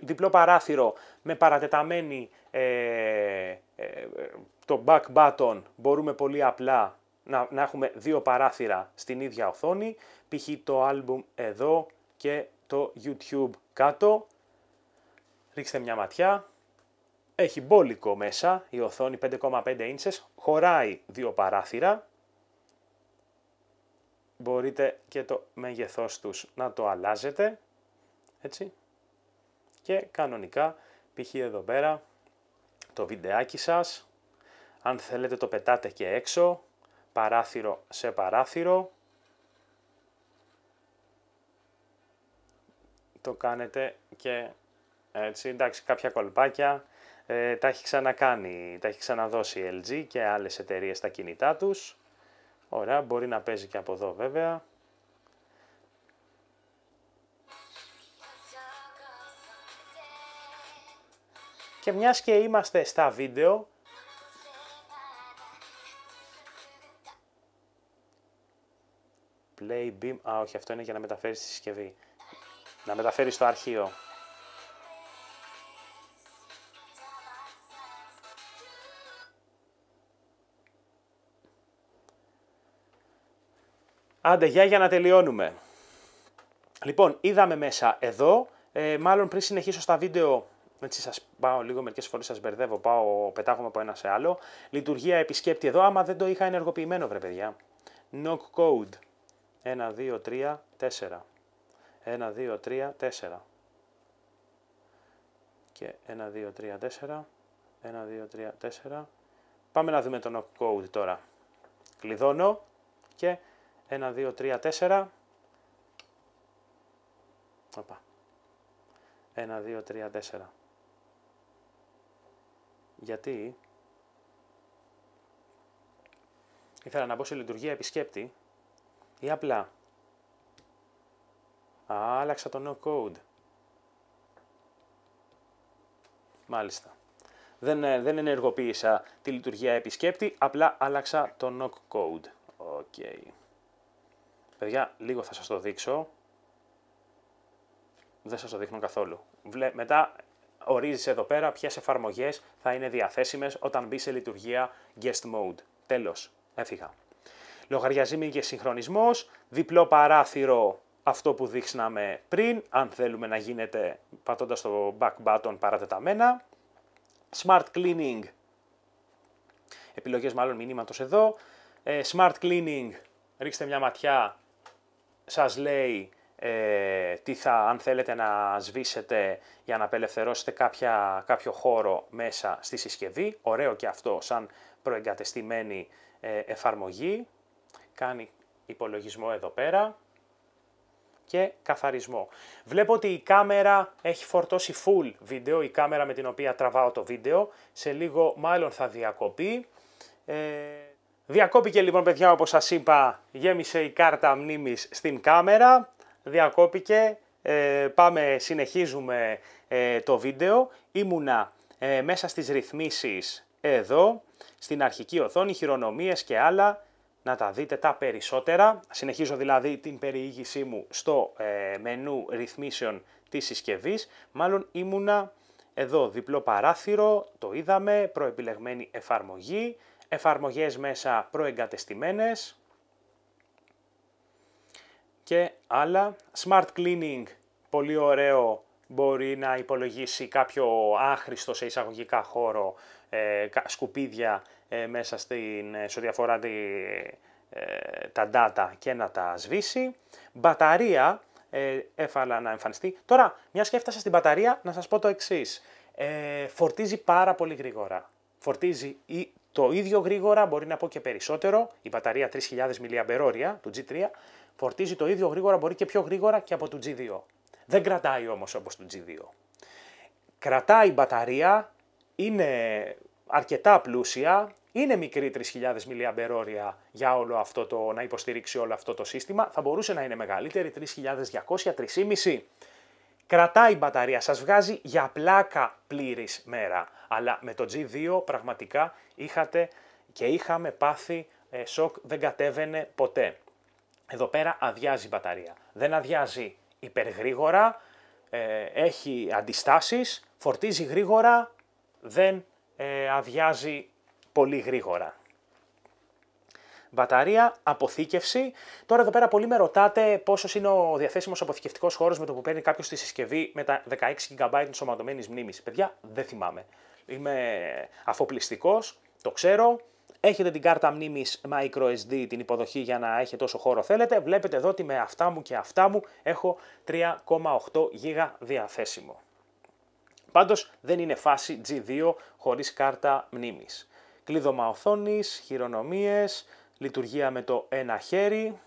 διπλό, παράθυρο με παρατεταμένη ε, το back button μπορούμε πολύ απλά να, να έχουμε δύο παράθυρα στην ίδια οθόνη, π.χ. το album εδώ και το YouTube κάτω. Ρίξτε μια ματιά. Έχει μπόλικο μέσα η οθόνη 5,5 ίντσες, χωράει δύο παράθυρα. Μπορείτε και το μέγεθός τους να το αλλάζετε, έτσι. Και κανονικά, π.χ. εδώ πέρα, το βιντεάκι σας. Αν θέλετε το πετάτε και έξω, παράθυρο σε παράθυρο. Το κάνετε και έτσι, εντάξει, κάποια κολπάκια ε, τα έχει ξανακάνει, τα έχει ξαναδώσει η LG και άλλες εταιρείες στα κινητά τους. Ωραία, μπορεί να παίζει και από εδώ βέβαια. Και μιας και είμαστε στα βίντεο, Play Beam, α όχι αυτό είναι για να μεταφέρεις στη συσκευή, να μεταφέρεις το αρχείο. Άντε, για, για να τελειώνουμε. Λοιπόν, είδαμε μέσα εδώ, ε, μάλλον πριν συνεχίσω στα βίντεο, έτσι σας πάω λίγο, μερικές φορές σας μπερδεύω, πάω, πετάγομαι από ένα σε άλλο. Λειτουργία επισκέπτη εδώ, άμα δεν το είχα ενεργοποιημένο, βρε παιδιά. Knock code. 1, 2, 3, 4. 1, 2, 3, 4. Και 1, 2, 3, 4. 1, 2, 3, 4. Πάμε να δούμε το knock code τώρα. Κλειδώνω και 1, 2, 3, 4. Οπα. 1, 2, 3, 4. Γιατί ήθελα να μπω σε λειτουργία επισκέπτη ή απλά άλλαξα το no code. Μάλιστα. Δεν, ε, δεν ενεργοποίησα τη λειτουργία επισκέπτη, απλά άλλαξα το no code. Okay λίγο θα σας το δείξω. Δεν σας το δείχνω καθόλου. μετά ορίζεις εδώ πέρα ποιες εφαρμογές θα είναι διαθέσιμες όταν μπει σε λειτουργία guest mode. Τέλος. Έφυγα. Λογαριασμοί και συγχρονισμός, διπλό παράθυρο αυτό που δείξαμε πριν, αν θέλουμε να γίνεται πατώντας το back button παρατεταμένα. Smart cleaning, επιλογές μάλλον μηνύματος εδώ. Ε, smart cleaning, ρίξτε μια ματιά σας λέει ε, τι θα, αν θέλετε να σβήσετε για να απελευθερώσετε κάποια, κάποιο χώρο μέσα στη συσκευή. Ωραίο και αυτό σαν προεγκατεστημένη ε, εφαρμογή. Κάνει υπολογισμό εδώ πέρα και καθαρισμό. Βλέπω ότι η κάμερα έχει φορτώσει full βίντεο, η κάμερα με την οποία τραβάω το βίντεο. Σε λίγο μάλλον θα διακοπεί. Ε, Διακόπηκε λοιπόν παιδιά όπως σας είπα, γέμισε η κάρτα μνήμης στην κάμερα, διακόπηκε, ε, πάμε, συνεχίζουμε ε, το βίντεο, ήμουνα ε, μέσα στις ρυθμίσεις εδώ, στην αρχική οθόνη, χειρονομίες και άλλα, να τα δείτε τα περισσότερα. Συνεχίζω δηλαδή την περιήγησή μου στο μενού ρυθμίσεων της συσκευής, μάλλον ήμουνα εδώ διπλό παράθυρο, το είδαμε, προεπιλεγμένη εφαρμογή, εφαρμογές μέσα προεγκατεστημένες και άλλα. Smart Cleaning, πολύ ωραίο, μπορεί να υπολογίσει κάποιο άχρηστο σε εισαγωγικά χώρο ε, σκουπίδια ε, μέσα στην, ε, σε ό,τι ε, τα data και να τα σβήσει. Μπαταρία, έφαλα να εμφανιστεί. Τώρα, μιας σκέφτασα στην μπαταρία, να σας πω το εξής. φορτίζει πάρα πολύ γρήγορα. Φορτίζει το ίδιο γρήγορα, μπορεί να πω και περισσότερο, η μπαταρία 3000 mAh του G3 φορτίζει το ίδιο γρήγορα, μπορεί και πιο γρήγορα και από του G2. Δεν κρατάει όμως όπως του G2. Κρατάει η μπαταρία, είναι αρκετά πλούσια, είναι μικρή 3000 mAh για όλο αυτό το, να υποστηρίξει όλο αυτό το σύστημα. Θα μπορούσε να είναι μεγαλύτερη, 3200, 3,5. Κρατάει η μπαταρία, σας βγάζει για πλάκα πλήρης μέρα. Αλλά με το G2 πραγματικά είχατε και είχαμε πάθει ε, σοκ, δεν κατέβαινε ποτέ. Εδώ πέρα αδειάζει η μπαταρία. Δεν αδειάζει υπεργρήγορα, ε, έχει αντιστάσεις, φορτίζει γρήγορα, δεν ε, αδειάζει πολύ γρήγορα. Μπαταρία, αποθήκευση. Τώρα εδώ πέρα πολλοί με ρωτάτε πόσος είναι ο διαθέσιμος αποθηκευτικός χώρος με το που παίρνει κάποιος τη συσκευή με τα 16 GB ενσωματωμένης μνήμης. Παιδιά, δεν θυμάμαι είμαι αφοπλιστικός, το ξέρω, Έχετε την κάρτα μνήμης microSD, την υποδοχή για να έχετε τόσο χώρο θέλετε. Βλέπετε εδώ ότι με αυτά μου και αυτά μου έχω 3,8 GB διαθέσιμο. Πάντως δεν είναι φάση G2 χωρίς κάρτα μνήμης. Κλείδωμα οθόνης, χειρονομίες, λειτουργία με το ένα χέρι,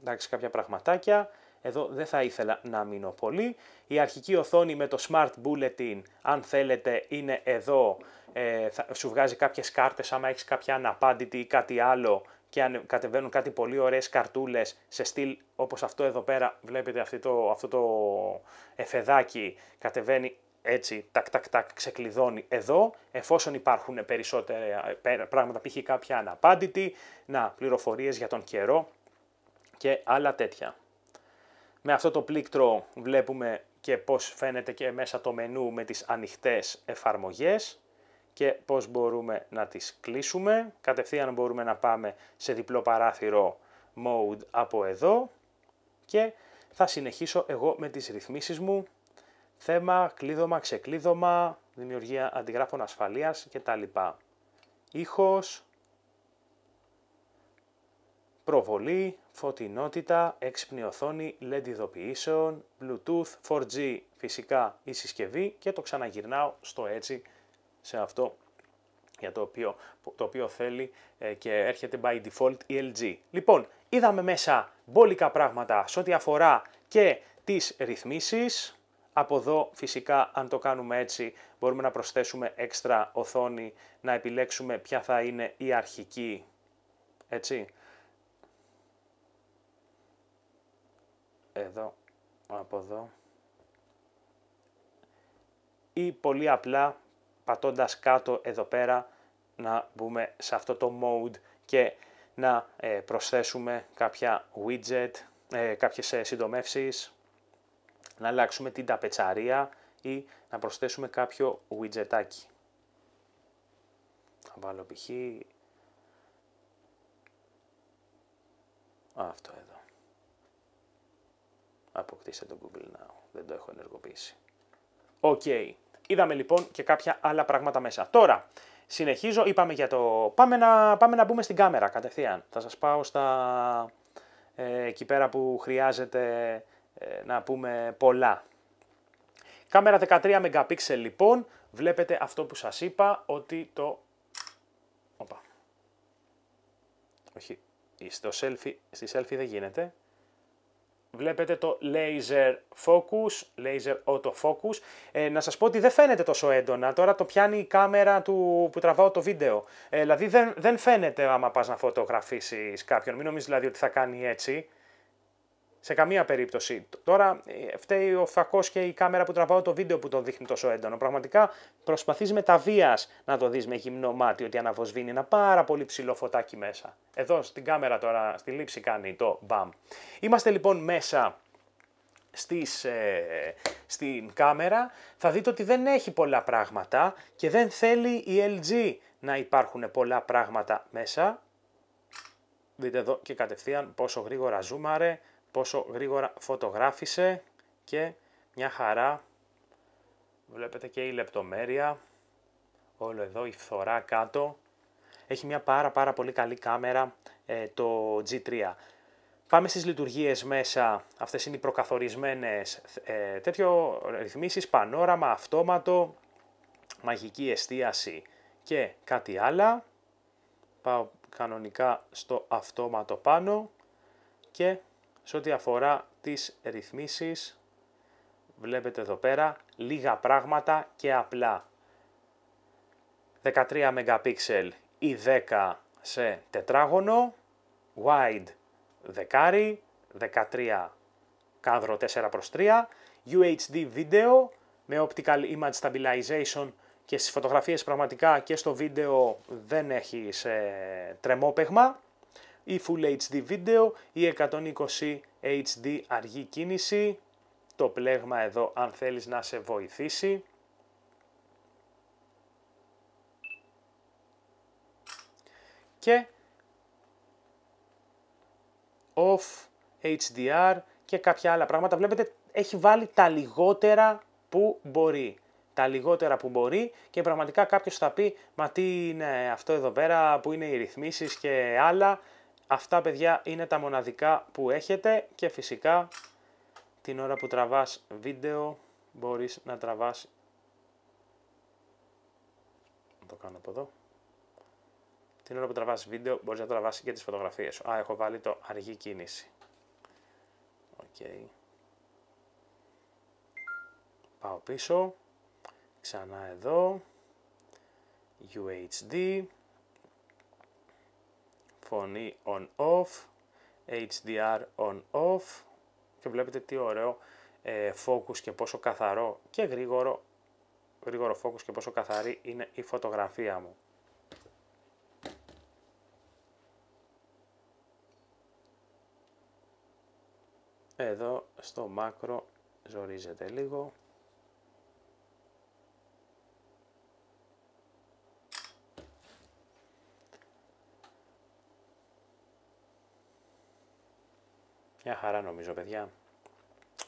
εντάξει κάποια πραγματάκια, εδώ δεν θα ήθελα να μείνω πολύ. Η αρχική οθόνη με το Smart Bulletin, αν θέλετε, είναι εδώ. Ε, σου βγάζει κάποιες κάρτες άμα έχεις κάποια αναπάντητη ή κάτι άλλο και αν κατεβαίνουν κάτι πολύ ωραίες καρτούλες σε στυλ όπως αυτό εδώ πέρα, βλέπετε αυτό το, αυτό το εφεδάκι κατεβαίνει έτσι, τακ, τακ, τακ, ξεκλειδώνει εδώ, εφόσον υπάρχουν περισσότερα πράγματα, π.χ. κάποια αναπάντητη, να, πληροφορίες για τον καιρό και άλλα τέτοια. Με αυτό το πλήκτρο βλέπουμε και πώς φαίνεται και μέσα το μενού με τις ανοιχτές εφαρμογές και πώς μπορούμε να τις κλείσουμε. Κατευθείαν μπορούμε να πάμε σε διπλό παράθυρο mode από εδώ και θα συνεχίσω εγώ με τις ρυθμίσεις μου. Θέμα, κλείδωμα, ξεκλείδωμα, δημιουργία αντιγράφων ασφαλείας κτλ. Ήχος, προβολή, φωτεινότητα, έξυπνη οθόνη, LED ειδοποιήσεων, Bluetooth, 4G φυσικά η συσκευή και το ξαναγυρνάω στο έτσι σε αυτό για το οποίο, το οποίο θέλει ε, και έρχεται by default η LG. Λοιπόν, είδαμε μέσα μπόλικα πράγματα σε ό,τι αφορά και τις ρυθμίσεις. Από εδώ φυσικά αν το κάνουμε έτσι μπορούμε να προσθέσουμε έξτρα οθόνη, να επιλέξουμε ποια θα είναι η αρχική, έτσι, εδώ, από εδώ ή πολύ απλά πατώντας κάτω εδώ πέρα να μπούμε σε αυτό το mode και να ε, προσθέσουμε κάποια widget, ε, κάποιες ε, συντομεύσεις, να αλλάξουμε την ταπετσαρία ή να προσθέσουμε κάποιο widgetάκι. Θα βάλω π.χ. αυτό εδώ αποκτήστε το Google Now. Δεν το έχω ενεργοποιήσει. Οκ. Okay. Είδαμε λοιπόν και κάποια άλλα πράγματα μέσα. Τώρα, συνεχίζω, είπαμε για το... Πάμε να, πάμε να μπούμε στην κάμερα κατευθείαν. Θα σας πάω στα... Ε, εκεί πέρα που χρειάζεται ε, να πούμε πολλά. Κάμερα 13 MP λοιπόν, βλέπετε αυτό που σας είπα, ότι το... Οπα. Όχι, στο στη selfie δεν γίνεται. Βλέπετε το laser focus, laser autofocus, Ε, να σας πω ότι δεν φαίνεται τόσο έντονα, τώρα το πιάνει η κάμερα του, που τραβάω το βίντεο. Ε, δηλαδή δεν, δεν φαίνεται άμα πας να φωτογραφίσεις κάποιον, μην νομίζεις δηλαδή ότι θα κάνει έτσι. Σε καμία περίπτωση. Τώρα ε, φταίει ο φακός και η κάμερα που τραβάω το βίντεο που το δείχνει τόσο έντονο. Πραγματικά προσπαθείς με τα βίας να το δεις με γυμνό μάτι ότι αναβοσβήνει ένα πάρα πολύ ψηλό φωτάκι μέσα. Εδώ στην κάμερα τώρα, στη λήψη κάνει το μπαμ. Είμαστε λοιπόν μέσα στις, ε, στην κάμερα, θα δείτε ότι δεν έχει πολλά πράγματα και δεν θέλει η LG να υπάρχουν πολλά πράγματα μέσα. Δείτε εδώ και κατευθείαν πόσο γρήγορα αρέ πόσο γρήγορα φωτογράφησε και μια χαρά βλέπετε και η λεπτομέρεια όλο εδώ η φθορά κάτω έχει μια πάρα πάρα πολύ καλή κάμερα ε, το G3 Πάμε στις λειτουργίες μέσα, αυτές είναι οι προκαθορισμένες ε, τέτοιο ρυθμίσεις, πανόραμα, αυτόματο, μαγική εστίαση και κάτι άλλα. Πάω κανονικά στο αυτόματο πάνω και σε ό,τι αφορά τις ρυθμίσεις, βλέπετε εδώ πέρα, λίγα πράγματα και απλά. 13 MP ή 10 σε τετράγωνο, wide δεκάρι, 13 κάδρο 4 προς 3, UHD βίντεο με optical image stabilization και στις φωτογραφίες πραγματικά και στο βίντεο δεν έχει σε τρεμόπαιγμα ή Full HD βίντεο ή 120 HD αργή κίνηση. Το πλέγμα εδώ αν θέλεις να σε βοηθήσει. Και off, HDR και κάποια άλλα πράγματα. Βλέπετε έχει βάλει τα λιγότερα που μπορεί. Τα λιγότερα που μπορεί και πραγματικά κάποιος θα πει μα τι είναι αυτό εδώ πέρα που είναι οι ρυθμίσεις και άλλα. Αυτά παιδιά είναι τα μοναδικά που έχετε και φυσικά την ώρα που τραβάς βίντεο μπορείς να τραβάς το κάνω από εδώ την ώρα που τραβάς βίντεο μπορείς να τραβάς και τις φωτογραφίες σου. Α, έχω βάλει το αργή κίνηση. Οκ. Πάω πίσω. Ξανά εδώ. UHD φωνή on-off, HDR on-off και βλέπετε τι ωραίο ε, και πόσο καθαρό και γρήγορο, γρήγορο focus και πόσο καθαρή είναι η φωτογραφία μου. Εδώ στο μάκρο ζορίζεται λίγο. Μια χαρά νομίζω, παιδιά.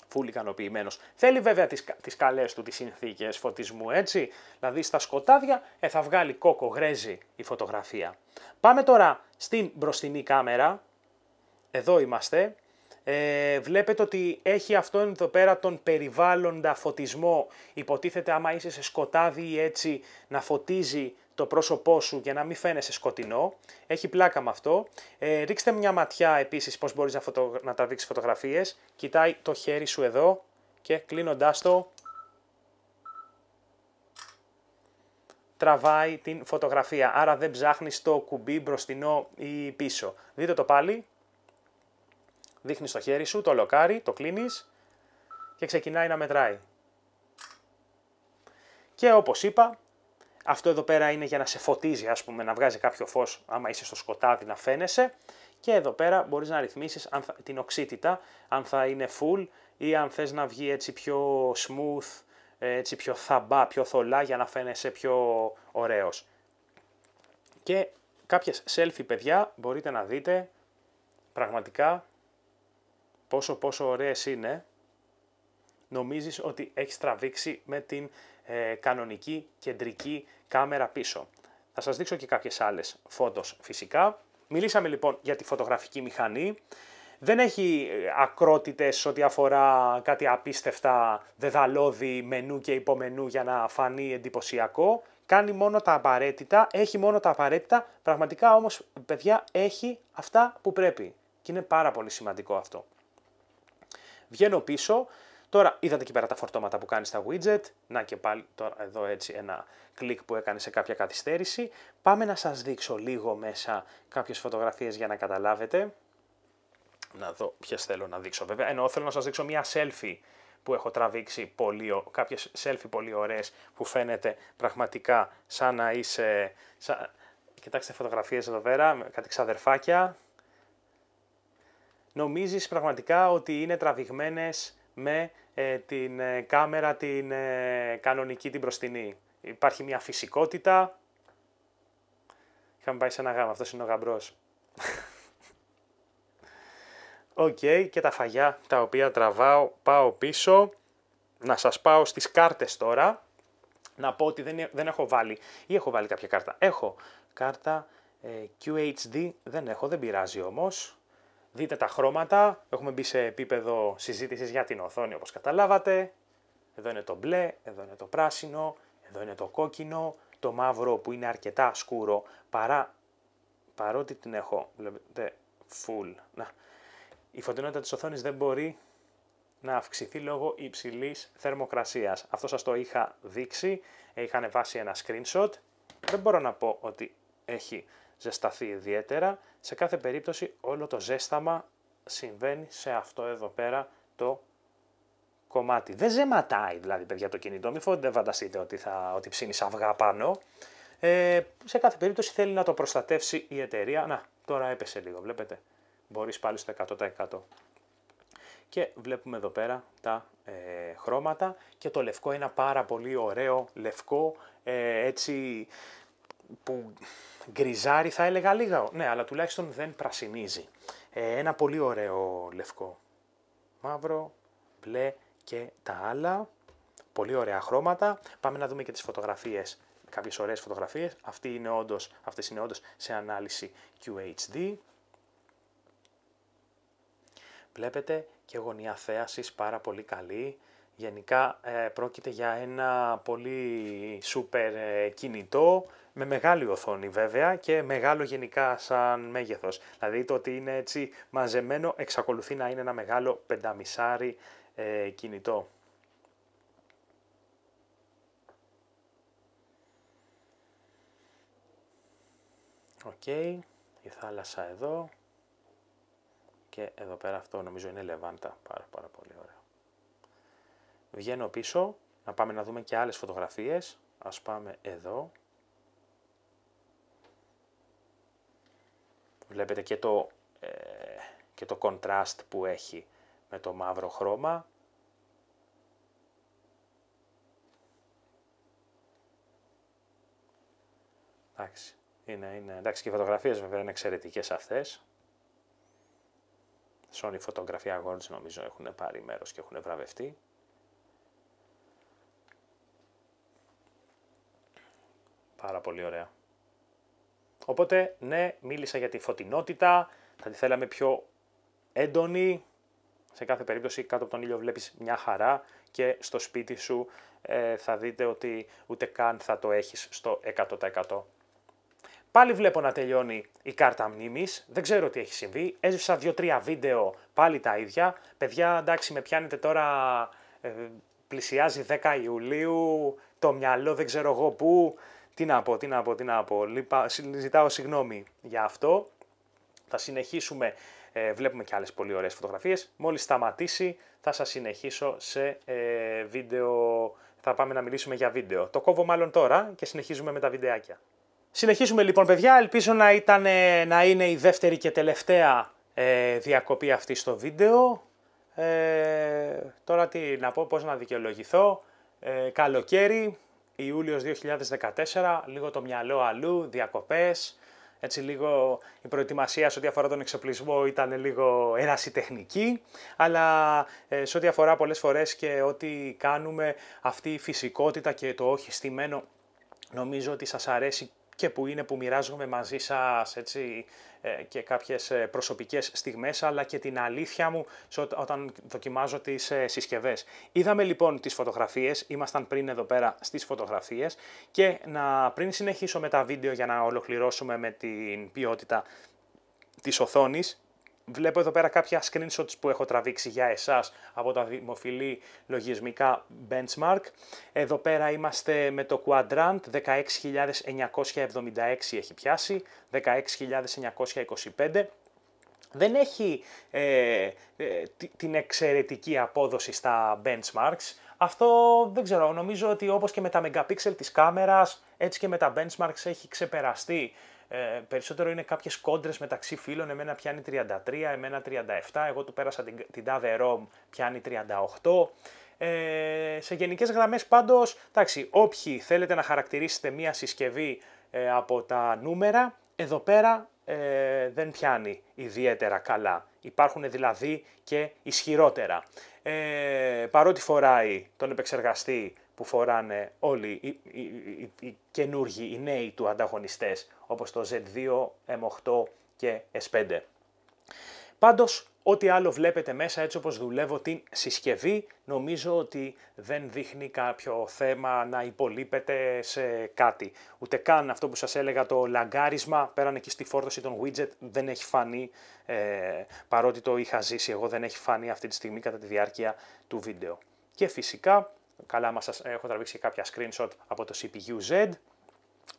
Φουλ ικανοποιημένος. Θέλει βέβαια τις τις καλές του τις συνθήκες φωτισμού, έτσι. Δηλαδή στα σκοτάδια ε, θα βγάλει κόκο γρέζι η φωτογραφία. Πάμε τώρα στην μπροστινή κάμερα. Εδώ είμαστε. Ε, βλέπετε ότι έχει αυτόν εδώ πέρα τον περιβάλλοντα φωτισμό. Υποτίθεται άμα είσαι σε σκοτάδι ή έτσι να φωτίζει το πρόσωπό σου για να μην φαίνεσαι σκοτεινό. Έχει πλάκα με αυτό. Ε, ρίξτε μια ματιά επίσης πώς μπορείς να, φωτο... να τραβήξεις φωτογραφίες. Κοιτάει το χέρι σου εδώ και κλείνοντάς το τραβάει την φωτογραφία. Άρα δεν ψάχνεις το κουμπί μπροστινό ή πίσω. Δείτε το πάλι. Δείχνεις το χέρι σου, το λοκάρι, το κλείνεις και ξεκινάει να μετράει. Και όπως είπα, αυτό εδώ πέρα είναι για να σε φωτίζει, ας πούμε, να βγάζει κάποιο φως άμα είσαι στο σκοτάδι να φαίνεσαι. Και εδώ πέρα μπορείς να ρυθμίσεις την οξύτητα, αν θα είναι full ή αν θες να βγει έτσι πιο smooth, έτσι πιο θαμπά, πιο θολά για να φαίνεσαι πιο ωραίος. Και κάποιες selfie παιδιά μπορείτε να δείτε πραγματικά πόσο πόσο ωραίες είναι. Νομίζεις ότι έχεις τραβήξει με την ε, κανονική κεντρική κάμερα πίσω. Θα σας δείξω και κάποιες άλλες φώτος φυσικά. Μιλήσαμε λοιπόν για τη φωτογραφική μηχανή. Δεν έχει ε, ακρότητες ό,τι αφορά κάτι απίστευτα δεδαλώδη μενού και υπομενού για να φανεί εντυπωσιακό. Κάνει μόνο τα απαραίτητα, έχει μόνο τα απαραίτητα, πραγματικά όμως παιδιά έχει αυτά που πρέπει. Και είναι πάρα πολύ σημαντικό αυτό. Βγαίνω πίσω, Τώρα είδατε εκεί πέρα τα φορτώματα που κάνεις στα widget. Να και πάλι τώρα εδώ έτσι ένα κλικ που έκανε σε κάποια καθυστέρηση. Πάμε να σας δείξω λίγο μέσα κάποιες φωτογραφίες για να καταλάβετε. Να δω ποιες θέλω να δείξω βέβαια. Ενώ θέλω να σας δείξω μια selfie που έχω τραβήξει πολύ, κάποιες selfie πολύ ωραίες που φαίνεται πραγματικά σαν να είσαι... Σαν... Κοιτάξτε φωτογραφίες εδώ πέρα, κάτι ξαδερφάκια. Νομίζεις πραγματικά ότι είναι τραβηγμένες με ε, την ε, κάμερα την ε, κανονική, την προστινή. Υπάρχει μια φυσικότητα. Είχαμε πάει σε ένα γάμο, αυτός είναι ο γαμπρός. Οκ, και τα φαγιά τα οποία τραβάω, πάω πίσω. Να σας πάω στις κάρτες τώρα. Να πω ότι δεν, δεν έχω βάλει, ή έχω βάλει κάποια κάρτα. Έχω κάρτα QHD, δεν έχω, δεν πειράζει όμως. Δείτε τα χρώματα, έχουμε μπει σε επίπεδο συζήτησης για την οθόνη όπως καταλάβατε. Εδώ είναι το μπλε, εδώ είναι το πράσινο, εδώ είναι το κόκκινο, το μαύρο που είναι αρκετά σκούρο παρά, παρότι την έχω, βλέπετε, full. Να. Η φωτεινότητα της οθόνης δεν μπορεί να αυξηθεί λόγω υψηλής θερμοκρασίας. Αυτό σας το είχα δείξει, είχαν βάσει ένα screenshot. Δεν μπορώ να πω ότι έχει ζεσταθεί ιδιαίτερα. Σε κάθε περίπτωση όλο το ζέσταμα συμβαίνει σε αυτό εδώ πέρα το κομμάτι. Δεν ζεματάει δηλαδή παιδιά το κινητό, μην δεν φανταστείτε ότι, θα, ότι ψήνεις αυγά πάνω. Ε, σε κάθε περίπτωση θέλει να το προστατεύσει η εταιρεία. Να, τώρα έπεσε λίγο, βλέπετε. Μπορείς πάλι στο 100%. Και βλέπουμε εδώ πέρα τα ε, χρώματα και το λευκό είναι ένα πάρα πολύ ωραίο λευκό, ε, έτσι που γκριζάρι θα έλεγα λίγα, ναι, αλλά τουλάχιστον δεν πρασινίζει. Ε, ένα πολύ ωραίο λευκό. Μαύρο, μπλε και τα άλλα. Πολύ ωραία χρώματα. Πάμε να δούμε και τις φωτογραφίες, κάποιες ωραίες φωτογραφίες. Αυτή είναι όντως, αυτές είναι όντως σε ανάλυση QHD. Βλέπετε και γωνία θέασης πάρα πολύ καλή. Γενικά ε, πρόκειται για ένα πολύ σούπερ ε, κινητό με μεγάλη οθόνη βέβαια και μεγάλο γενικά σαν μέγεθος. Δηλαδή το ότι είναι έτσι μαζεμένο εξακολουθεί να είναι ένα μεγάλο πενταμισάρι ε, κινητό. Οκ, okay. η θάλασσα εδώ και εδώ πέρα αυτό νομίζω είναι λεβάντα πάρα πάρα πολύ ωραία. Βγαίνω πίσω, να πάμε να δούμε και άλλες φωτογραφίες. Ας πάμε εδώ. Βλέπετε και το, ε, και το contrast που έχει με το μαύρο χρώμα. Εντάξει, είναι, είναι. Εντάξει και οι φωτογραφίες βέβαια είναι εξαιρετικές αυτές. Sony φωτογραφία Awards νομίζω έχουν πάρει μέρος και έχουν βραβευτεί. Πάρα πολύ ωραία. Οπότε, ναι, μίλησα για τη φωτεινότητα, θα τη θέλαμε πιο έντονη. Σε κάθε περίπτωση κάτω από τον ήλιο βλέπεις μια χαρά και στο σπίτι σου ε, θα δείτε ότι ούτε καν θα το έχεις στο 100%. Πάλι βλέπω να τελειώνει η κάρτα μνήμης. Δεν ξέρω τι έχει συμβεί. Έζησα 2-3 βίντεο πάλι τα ίδια. Παιδιά, εντάξει, με πιάνετε τώρα. Ε, πλησιάζει 10 Ιουλίου. Το μυαλό δεν ξέρω εγώ πού. Τι να πω, τι να πω, τι να πω. Ζητάω συγγνώμη για αυτό. Θα συνεχίσουμε. Ε, βλέπουμε και άλλες πολύ ωραίες φωτογραφίες. Μόλις σταματήσει θα σας συνεχίσω σε ε, βίντεο. Θα πάμε να μιλήσουμε για βίντεο. Το κόβω μάλλον τώρα και συνεχίζουμε με τα βιντεάκια. Συνεχίζουμε λοιπόν παιδιά. Ελπίζω να, ήταν, ε, να είναι η δεύτερη και τελευταία διακοπή αυτή στο βίντεο. Ε, τώρα τι να πω, πώς να δικαιολογηθώ. καλοκαίρι, Ιούλιος 2014, λίγο το μυαλό αλλού, διακοπές, έτσι λίγο η προετοιμασία σε ό,τι αφορά τον εξοπλισμό ήταν λίγο ερασιτεχνική, αλλά ε, σε ό,τι αφορά πολλές φορές και ό,τι κάνουμε αυτή η φυσικότητα και το όχι στημένο νομίζω ότι σας αρέσει και που είναι που μοιράζομαι μαζί σας έτσι, ε, και κάποιες ε, προσωπικές στιγμές, αλλά και την αλήθεια μου όταν δοκιμάζω τις ε, συσκευές. Είδαμε λοιπόν τις φωτογραφίες, ήμασταν πριν εδώ πέρα στις φωτογραφίες και να, πριν συνεχίσω με τα βίντεο για να ολοκληρώσουμε με την ποιότητα της οθόνης, Βλέπω εδώ πέρα κάποια screenshots που έχω τραβήξει για εσάς από τα δημοφιλή λογισμικά benchmark. Εδώ πέρα είμαστε με το Quadrant, 16.976 έχει πιάσει, 16.925. Δεν έχει ε, ε την εξαιρετική απόδοση στα benchmarks. Αυτό δεν ξέρω, νομίζω ότι όπως και με τα megapixel της κάμερας, έτσι και με τα benchmarks έχει ξεπεραστεί ε, περισσότερο είναι κάποιες κόντρες μεταξύ φίλων. Εμένα πιάνει 33, εμένα 37. Εγώ του πέρασα την, την τάδε ρομ, πιάνει 38. Ε, σε γενικές γραμμές πάντως, όποιοι θέλετε να χαρακτηρίσετε μία συσκευή ε, από τα νούμερα, εδώ πέρα ε, δεν πιάνει ιδιαίτερα καλά. Υπάρχουν δηλαδή και ισχυρότερα. Ε, παρότι φοράει τον επεξεργαστή που φοράνε όλοι οι, οι, οι, οι καινούργοι, οι νέοι του ανταγωνιστές, όπως το Z2, M8 και S5. Πάντως, ό,τι άλλο βλέπετε μέσα, έτσι όπως δουλεύω την συσκευή, νομίζω ότι δεν δείχνει κάποιο θέμα να υπολείπεται σε κάτι. Ούτε καν αυτό που σας έλεγα το λαγκάρισμα, πέραν εκεί στη φόρτωση των widget, δεν έχει φανεί, ε, παρότι το είχα ζήσει εγώ, δεν έχει φανεί αυτή τη στιγμή κατά τη διάρκεια του βίντεο. Και φυσικά Καλά, μας έχω τραβήξει κάποια screenshot από το CPU Z.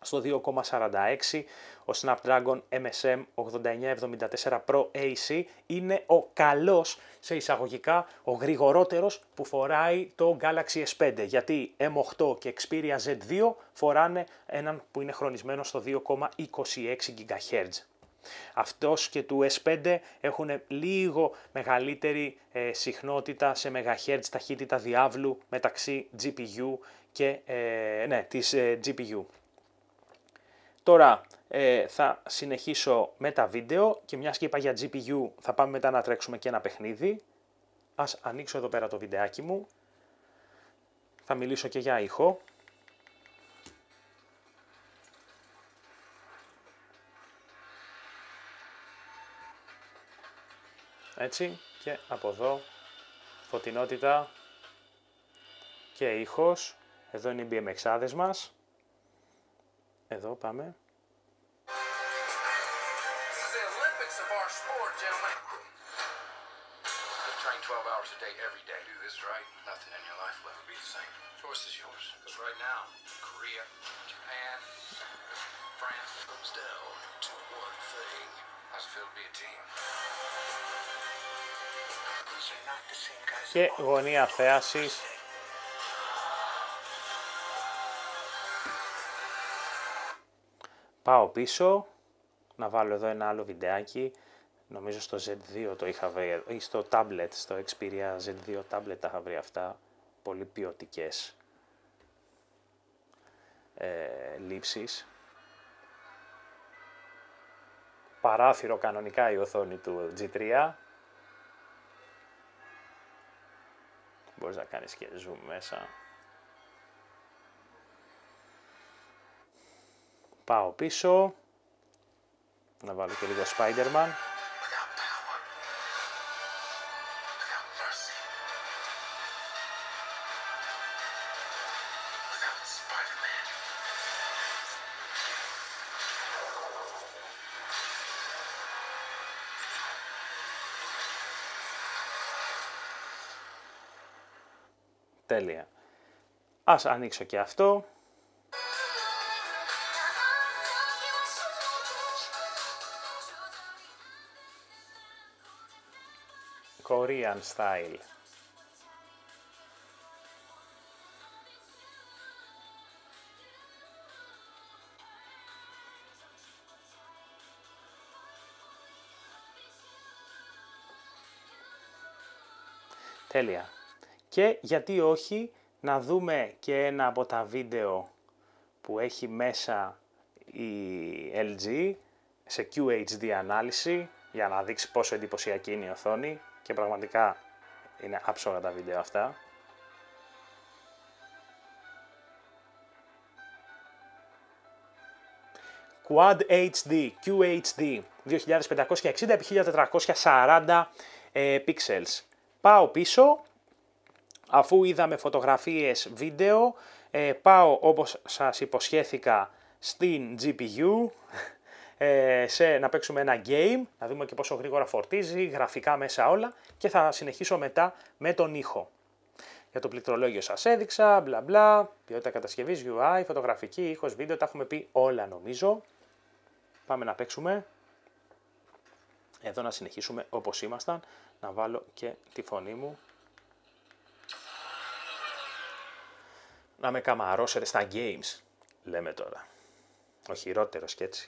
Στο 2,46 ο Snapdragon MSM 8974 Pro AC είναι ο καλός σε εισαγωγικά, ο γρηγορότερος που φοράει το Galaxy S5 γιατί M8 και Xperia Z2 φοράνε έναν που είναι χρονισμένο στο 2,26 GHz. Αυτός και του S5 έχουν λίγο μεγαλύτερη ε, συχνότητα σε MHz ταχύτητα διάβλου μεταξύ GPU και ε, ναι, της GPU. Ε, Τώρα ε, θα συνεχίσω με τα βίντεο και μιας και είπα για GPU θα πάμε μετά να τρέξουμε και ένα παιχνίδι. Ας ανοίξω εδώ πέρα το βιντεάκι μου. Θα μιλήσω και για ήχο. έτσι και από εδώ φωτεινότητα και ήχος, εδώ είναι οι BMX μας, εδώ πάμε γωνία θέασης πάω πίσω να βάλω εδώ ένα άλλο βιντεάκι νομίζω στο Z2 το είχα βρει ή στο tablet, στο Xperia Z2 tablet τα είχα βρει αυτά πολύ ποιοτικές ε, λήψεις παράθυρο κανονικά η οθόνη του G3 Μπορείς να κάνεις και zoom μέσα. Πάω πίσω. Να βάλω και λίγο Spider-Man. Τέλεια. Ας ανοίξω και αυτό. Korean style. Τέλεια και γιατί όχι να δούμε και ένα από τα βίντεο που έχει μέσα η LG σε QHD ανάλυση για να δείξει πόσο εντυπωσιακή είναι η οθόνη και πραγματικά είναι άψογα τα βίντεο αυτά. Quad HD, QHD 2560x1440 pixels. Πάω πίσω Αφού είδαμε φωτογραφίες, βίντεο, ε, πάω όπως σας υποσχέθηκα στην GPU ε, σε, να παίξουμε ένα game, να δούμε και πόσο γρήγορα φορτίζει, γραφικά μέσα όλα και θα συνεχίσω μετά με τον ήχο. Για το πληκτρολόγιο σας έδειξα, μπλα μπλα, ποιότητα κατασκευής, UI, φωτογραφική, ήχος, βίντεο, τα έχουμε πει όλα νομίζω. Πάμε να παίξουμε. Εδώ να συνεχίσουμε όπως ήμασταν, να βάλω και τη φωνή μου. να με καμαρώσετε στα games, λέμε τώρα. Ο χειρότερος κι έτσι.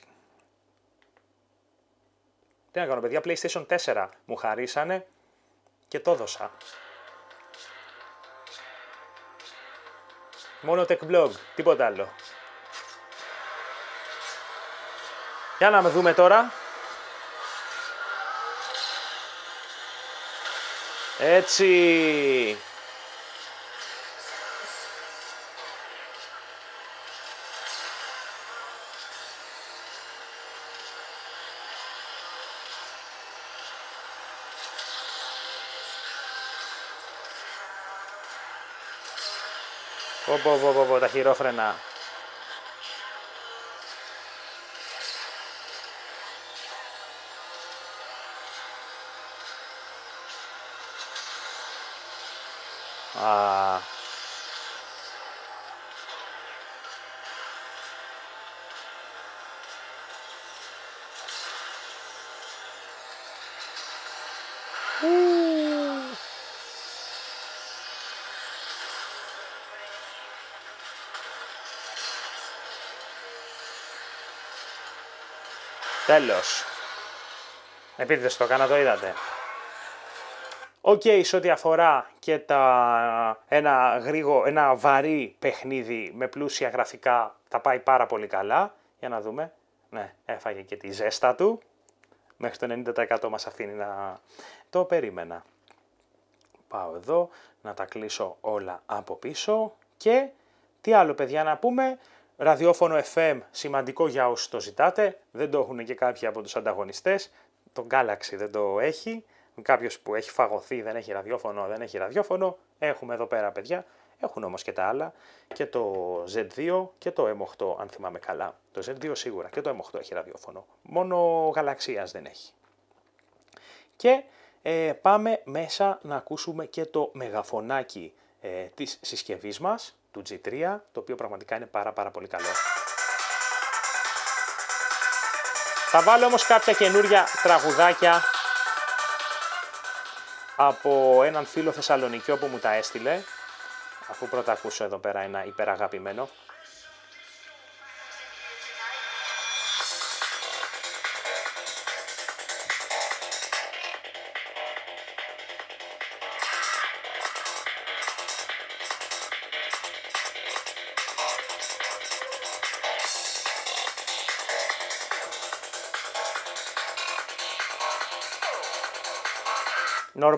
Τι να κάνω, παιδιά, PlayStation 4 μου χαρίσανε και το δώσα. Μόνο tech blog, τίποτα άλλο. Για να με δούμε τώρα. Έτσι. Opa, opa, opa, tá tirou a frenar. Ah. Τέλος. Επίτηδες το έκανα, το είδατε. Οκ, okay, σε ό,τι αφορά και τα, ένα, γρήγο, ένα βαρύ παιχνίδι με πλούσια γραφικά, τα πάει πάρα πολύ καλά. Για να δούμε. Ναι, έφαγε και τη ζέστα του. Μέχρι το 90% μας αφήνει να το περίμενα. Πάω εδώ, να τα κλείσω όλα από πίσω. Και τι άλλο παιδιά να πούμε, Ραδιόφωνο FM, σημαντικό για όσους το ζητάτε, δεν το έχουν και κάποιοι από τους ανταγωνιστές, το Galaxy δεν το έχει, Κάποιος που έχει φαγωθεί δεν έχει ραδιόφωνο, δεν έχει ραδιόφωνο, έχουμε εδώ πέρα παιδιά, έχουν όμως και τα άλλα, και το Z2 και το M8 αν θυμάμαι καλά, το Z2 σίγουρα και το M8 έχει ραδιόφωνο, μόνο γαλαξία δεν έχει. Και ε, πάμε μέσα να ακούσουμε και το μεγαφωνάκι ε, της συσκευής μας, του G3, το οποίο πραγματικά είναι πάρα πάρα πολύ καλό. Θα βάλω όμως κάποια καινούρια τραγουδάκια από έναν φίλο Θεσσαλονικιό που μου τα έστειλε, αφού πρώτα ακούσω εδώ πέρα ένα υπεραγαπημένο.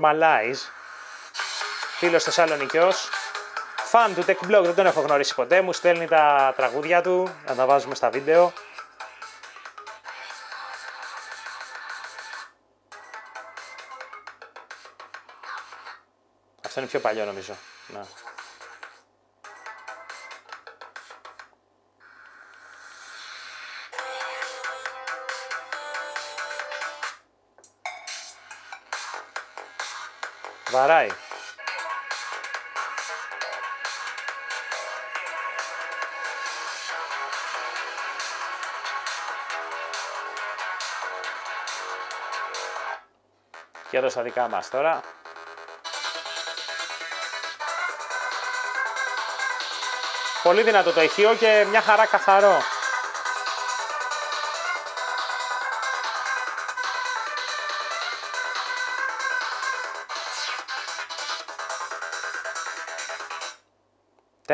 Normalize, φίλος Θεσσαλονικιός, φαν του Tech Blog, δεν τον έχω γνωρίσει ποτέ, μου στέλνει τα τραγούδια του, να τα βάζουμε στα βίντεο. Αυτό είναι πιο παλιό νομίζω. Να. Βαράει. Και εδώ στα δικά μας τώρα. Πολύ δυνατό το ηχείο και μια χαρά καθαρό.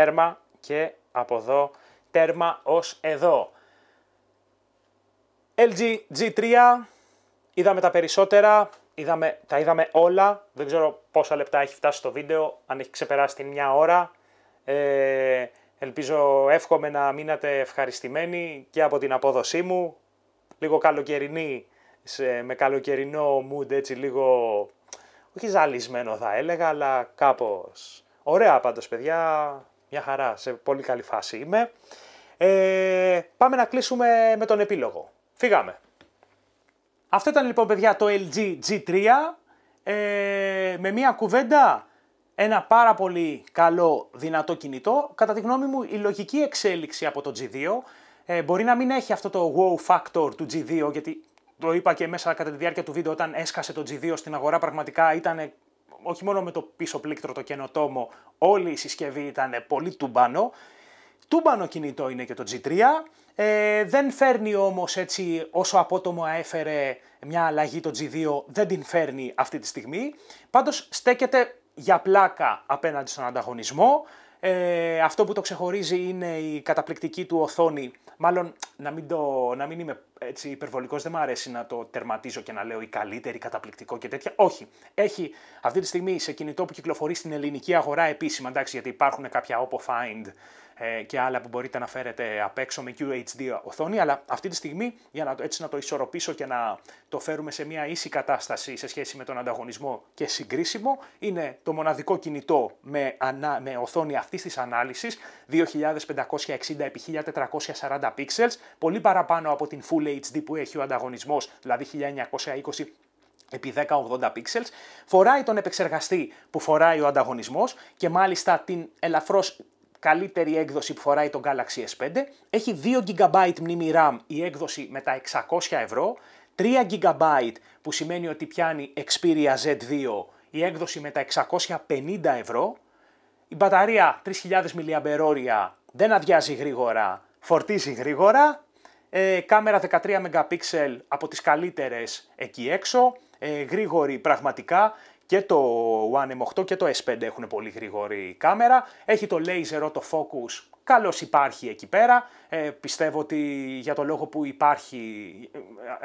τέρμα και από εδώ τέρμα ως εδώ. LG G3, είδαμε τα περισσότερα, είδαμε, τα είδαμε όλα, δεν ξέρω πόσα λεπτά έχει φτάσει το βίντεο, αν έχει ξεπεράσει την μια ώρα. Ε, ελπίζω, εύχομαι να μείνατε ευχαριστημένοι και από την απόδοσή μου, λίγο καλοκαιρινή, σε, με καλοκαιρινό mood έτσι λίγο, όχι ζαλισμένο θα έλεγα, αλλά κάπως. Ωραία πάντως παιδιά, μια χαρά, σε πολύ καλή φάση είμαι. Ε, πάμε να κλείσουμε με τον επίλογο. Φύγαμε. Αυτό ήταν λοιπόν παιδιά το LG G3 ε, με μια κουβέντα ένα πάρα πολύ καλό δυνατό κινητό. Κατά τη γνώμη μου η λογική εξέλιξη από το G2 ε, μπορεί να μην έχει αυτό το wow factor του G2 γιατί το είπα και μέσα κατά τη διάρκεια του βίντεο όταν έσκασε το G2 στην αγορά πραγματικά ήταν όχι μόνο με το πίσω πλήκτρο το καινοτόμο, όλη η συσκευή ήταν πολύ τούμπανο. Τούμπανο κινητό είναι και το G3, ε, δεν φέρνει όμως έτσι όσο απότομο έφερε μια αλλαγή το G2, δεν την φέρνει αυτή τη στιγμή. Πάντως στέκεται για πλάκα απέναντι στον ανταγωνισμό, ε, αυτό που το ξεχωρίζει είναι η καταπληκτική του οθόνη. Μάλλον να μην, το, να μην είμαι έτσι υπερβολικός, δεν μου αρέσει να το τερματίζω και να λέω η καλύτερη, καταπληκτικό και τέτοια. Όχι. Έχει αυτή τη στιγμή σε κινητό που κυκλοφορεί στην ελληνική αγορά επίσημα, εντάξει, γιατί υπάρχουν κάποια OPPO Find ε, και άλλα που μπορείτε να φέρετε απ' έξω με QHD οθόνη, αλλά αυτή τη στιγμή για να, έτσι να το ισορροπήσω και να το φέρουμε σε μια ίση κατάσταση σε σχέση με τον ανταγωνισμό και συγκρίσιμο, είναι το μοναδικό κινητό με, με οθόνη αυτής της ανάλυσης, 2560x1440 pixels, πολύ παραπάνω από την Full HD που έχει ο ανταγωνισμός, δηλαδή 1920 επί 1080 pixels, φοράει τον επεξεργαστή που φοράει ο ανταγωνισμός και μάλιστα την ελαφρώς καλύτερη έκδοση που φοράει τον Galaxy S5, έχει 2 GB μνήμη RAM η έκδοση με τα 600 ευρώ, 3 GB που σημαίνει ότι πιάνει Xperia Z2 η έκδοση με τα 650 ευρώ, η μπαταρία 3000 mAh δεν αδειάζει γρήγορα, φορτίζει γρήγορα, ε, κάμερα 13 MP από τις καλύτερες εκεί έξω, ε, γρήγορη πραγματικά, και το One M8 και το S5 έχουν πολύ γρήγορη κάμερα. Έχει το laser το focus, καλώς υπάρχει εκεί πέρα. Ε, πιστεύω ότι για το λόγο που υπάρχει, ε,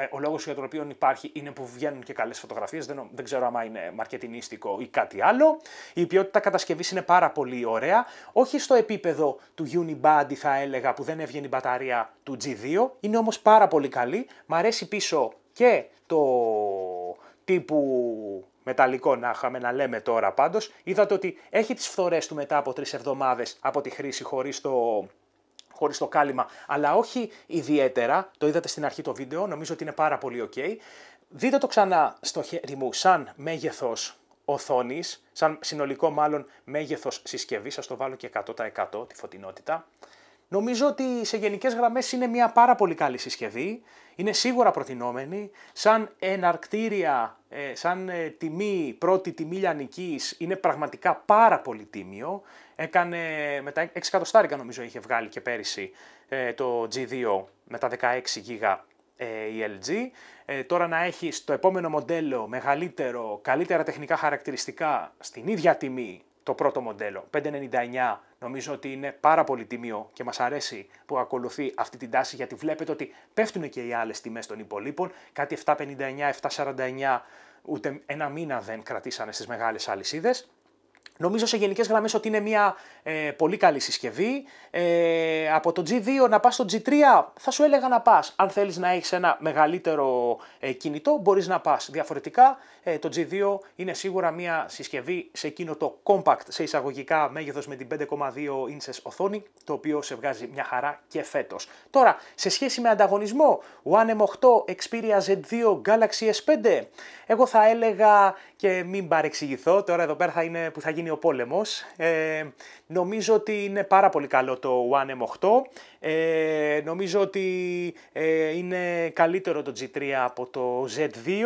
ε, ο λόγος για τον οποίο υπάρχει είναι που βγαίνουν και καλές φωτογραφίες, δεν, δεν ξέρω αν είναι μαρκετινίστικο ή κάτι άλλο. Η ποιότητα κατασκευής είναι πάρα πολύ ωραία, όχι στο επίπεδο του unibody θα έλεγα που δεν έβγαινε η μπαταρία του G2, είναι όμως πάρα πολύ καλή. Μ' αρέσει πίσω και το τύπου Μεταλλικό να είχαμε να λέμε τώρα πάντως. Είδατε ότι έχει τις φθορές του μετά από τρεις εβδομάδες από τη χρήση χωρίς το, χωρίς το κάλυμα, αλλά όχι ιδιαίτερα. Το είδατε στην αρχή το βίντεο, νομίζω ότι είναι πάρα πολύ ok. Δείτε το ξανά στο χέρι μου σαν μέγεθος οθόνης, σαν συνολικό μάλλον μέγεθος συσκευής. Σας το βάλω και 100% τη φωτεινότητα. Νομίζω ότι σε γενικές γραμμές είναι μια πάρα πολύ καλή συσκευή, είναι σίγουρα προτινόμενη, σαν εναρκτήρια, ε, σαν ε, τιμή, πρώτη τιμή λιανικής, είναι πραγματικά πάρα πολύ τίμιο. Έκανε με τα 6 εκατοστάρικα νομίζω είχε βγάλει και πέρυσι ε, το G2 με τα 16 γίγα η LG. τώρα να έχει το επόμενο μοντέλο μεγαλύτερο, καλύτερα τεχνικά χαρακτηριστικά, στην ίδια τιμή το πρώτο μοντέλο. 5,99 νομίζω ότι είναι πάρα πολύ τιμίο και μας αρέσει που ακολουθεί αυτή την τάση γιατί βλέπετε ότι πέφτουν και οι άλλες τιμές των υπολείπων. Κάτι 7,59, 7,49 ούτε ένα μήνα δεν κρατήσανε στις μεγάλες αλυσίδες. Νομίζω σε γενικές γραμμές ότι είναι μια ε, πολύ καλή συσκευή. Ε, από το G2 να πας στο G3 θα σου έλεγα να πας. Αν θέλεις να έχεις ένα μεγαλύτερο ε, κινητό, μπορείς να πας. Διαφορετικά, ε, το G2 είναι σίγουρα μια συσκευή σε εκείνο το compact σε εισαγωγικά μέγεθος με την 5,2 inches οθόνη, το οποίο σε βγάζει μια χαρά και φέτος. Τώρα, σε σχέση με ανταγωνισμό, One M8, Xperia Z2, Galaxy S5, εγώ θα έλεγα και μην παρεξηγηθώ. Τώρα εδώ πέρα θα είναι που θα γίνει ο πόλεμος. Ε, νομίζω ότι είναι πάρα πολύ καλό το One M8. Ε, νομίζω ότι ε, είναι καλύτερο το G3 από το Z2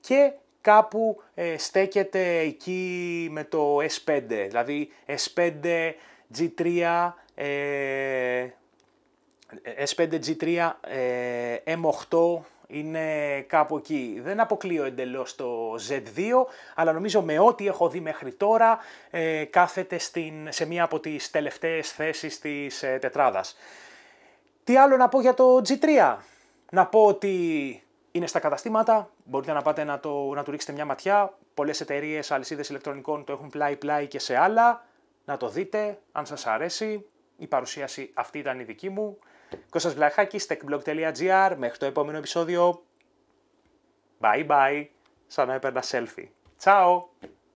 και κάπου ε, στέκεται εκεί με το S5. Δηλαδή S5, G3, S5, G3, M8 είναι κάπου εκεί. Δεν αποκλείω εντελώς το Z2, αλλά νομίζω με ό,τι έχω δει μέχρι τώρα ε, κάθεται στην, σε μία από τις τελευταίες θέσεις της ε, τετράδας. Τι άλλο να πω για το G3. Να πω ότι είναι στα καταστήματα, μπορείτε να πάτε να, το, να του ρίξετε μια ματιά. Πολλές εταιρείες αλυσίδες ηλεκτρονικών το έχουν πλάι-πλάι και σε άλλα. Να το δείτε, αν σας αρέσει. Η παρουσίαση αυτή ήταν η δική μου. Κώστας Βλαχάκης, techblog.gr. Μέχρι το επόμενο επεισόδιο. Bye bye. Σαν να έπαιρνα selfie. Ciao.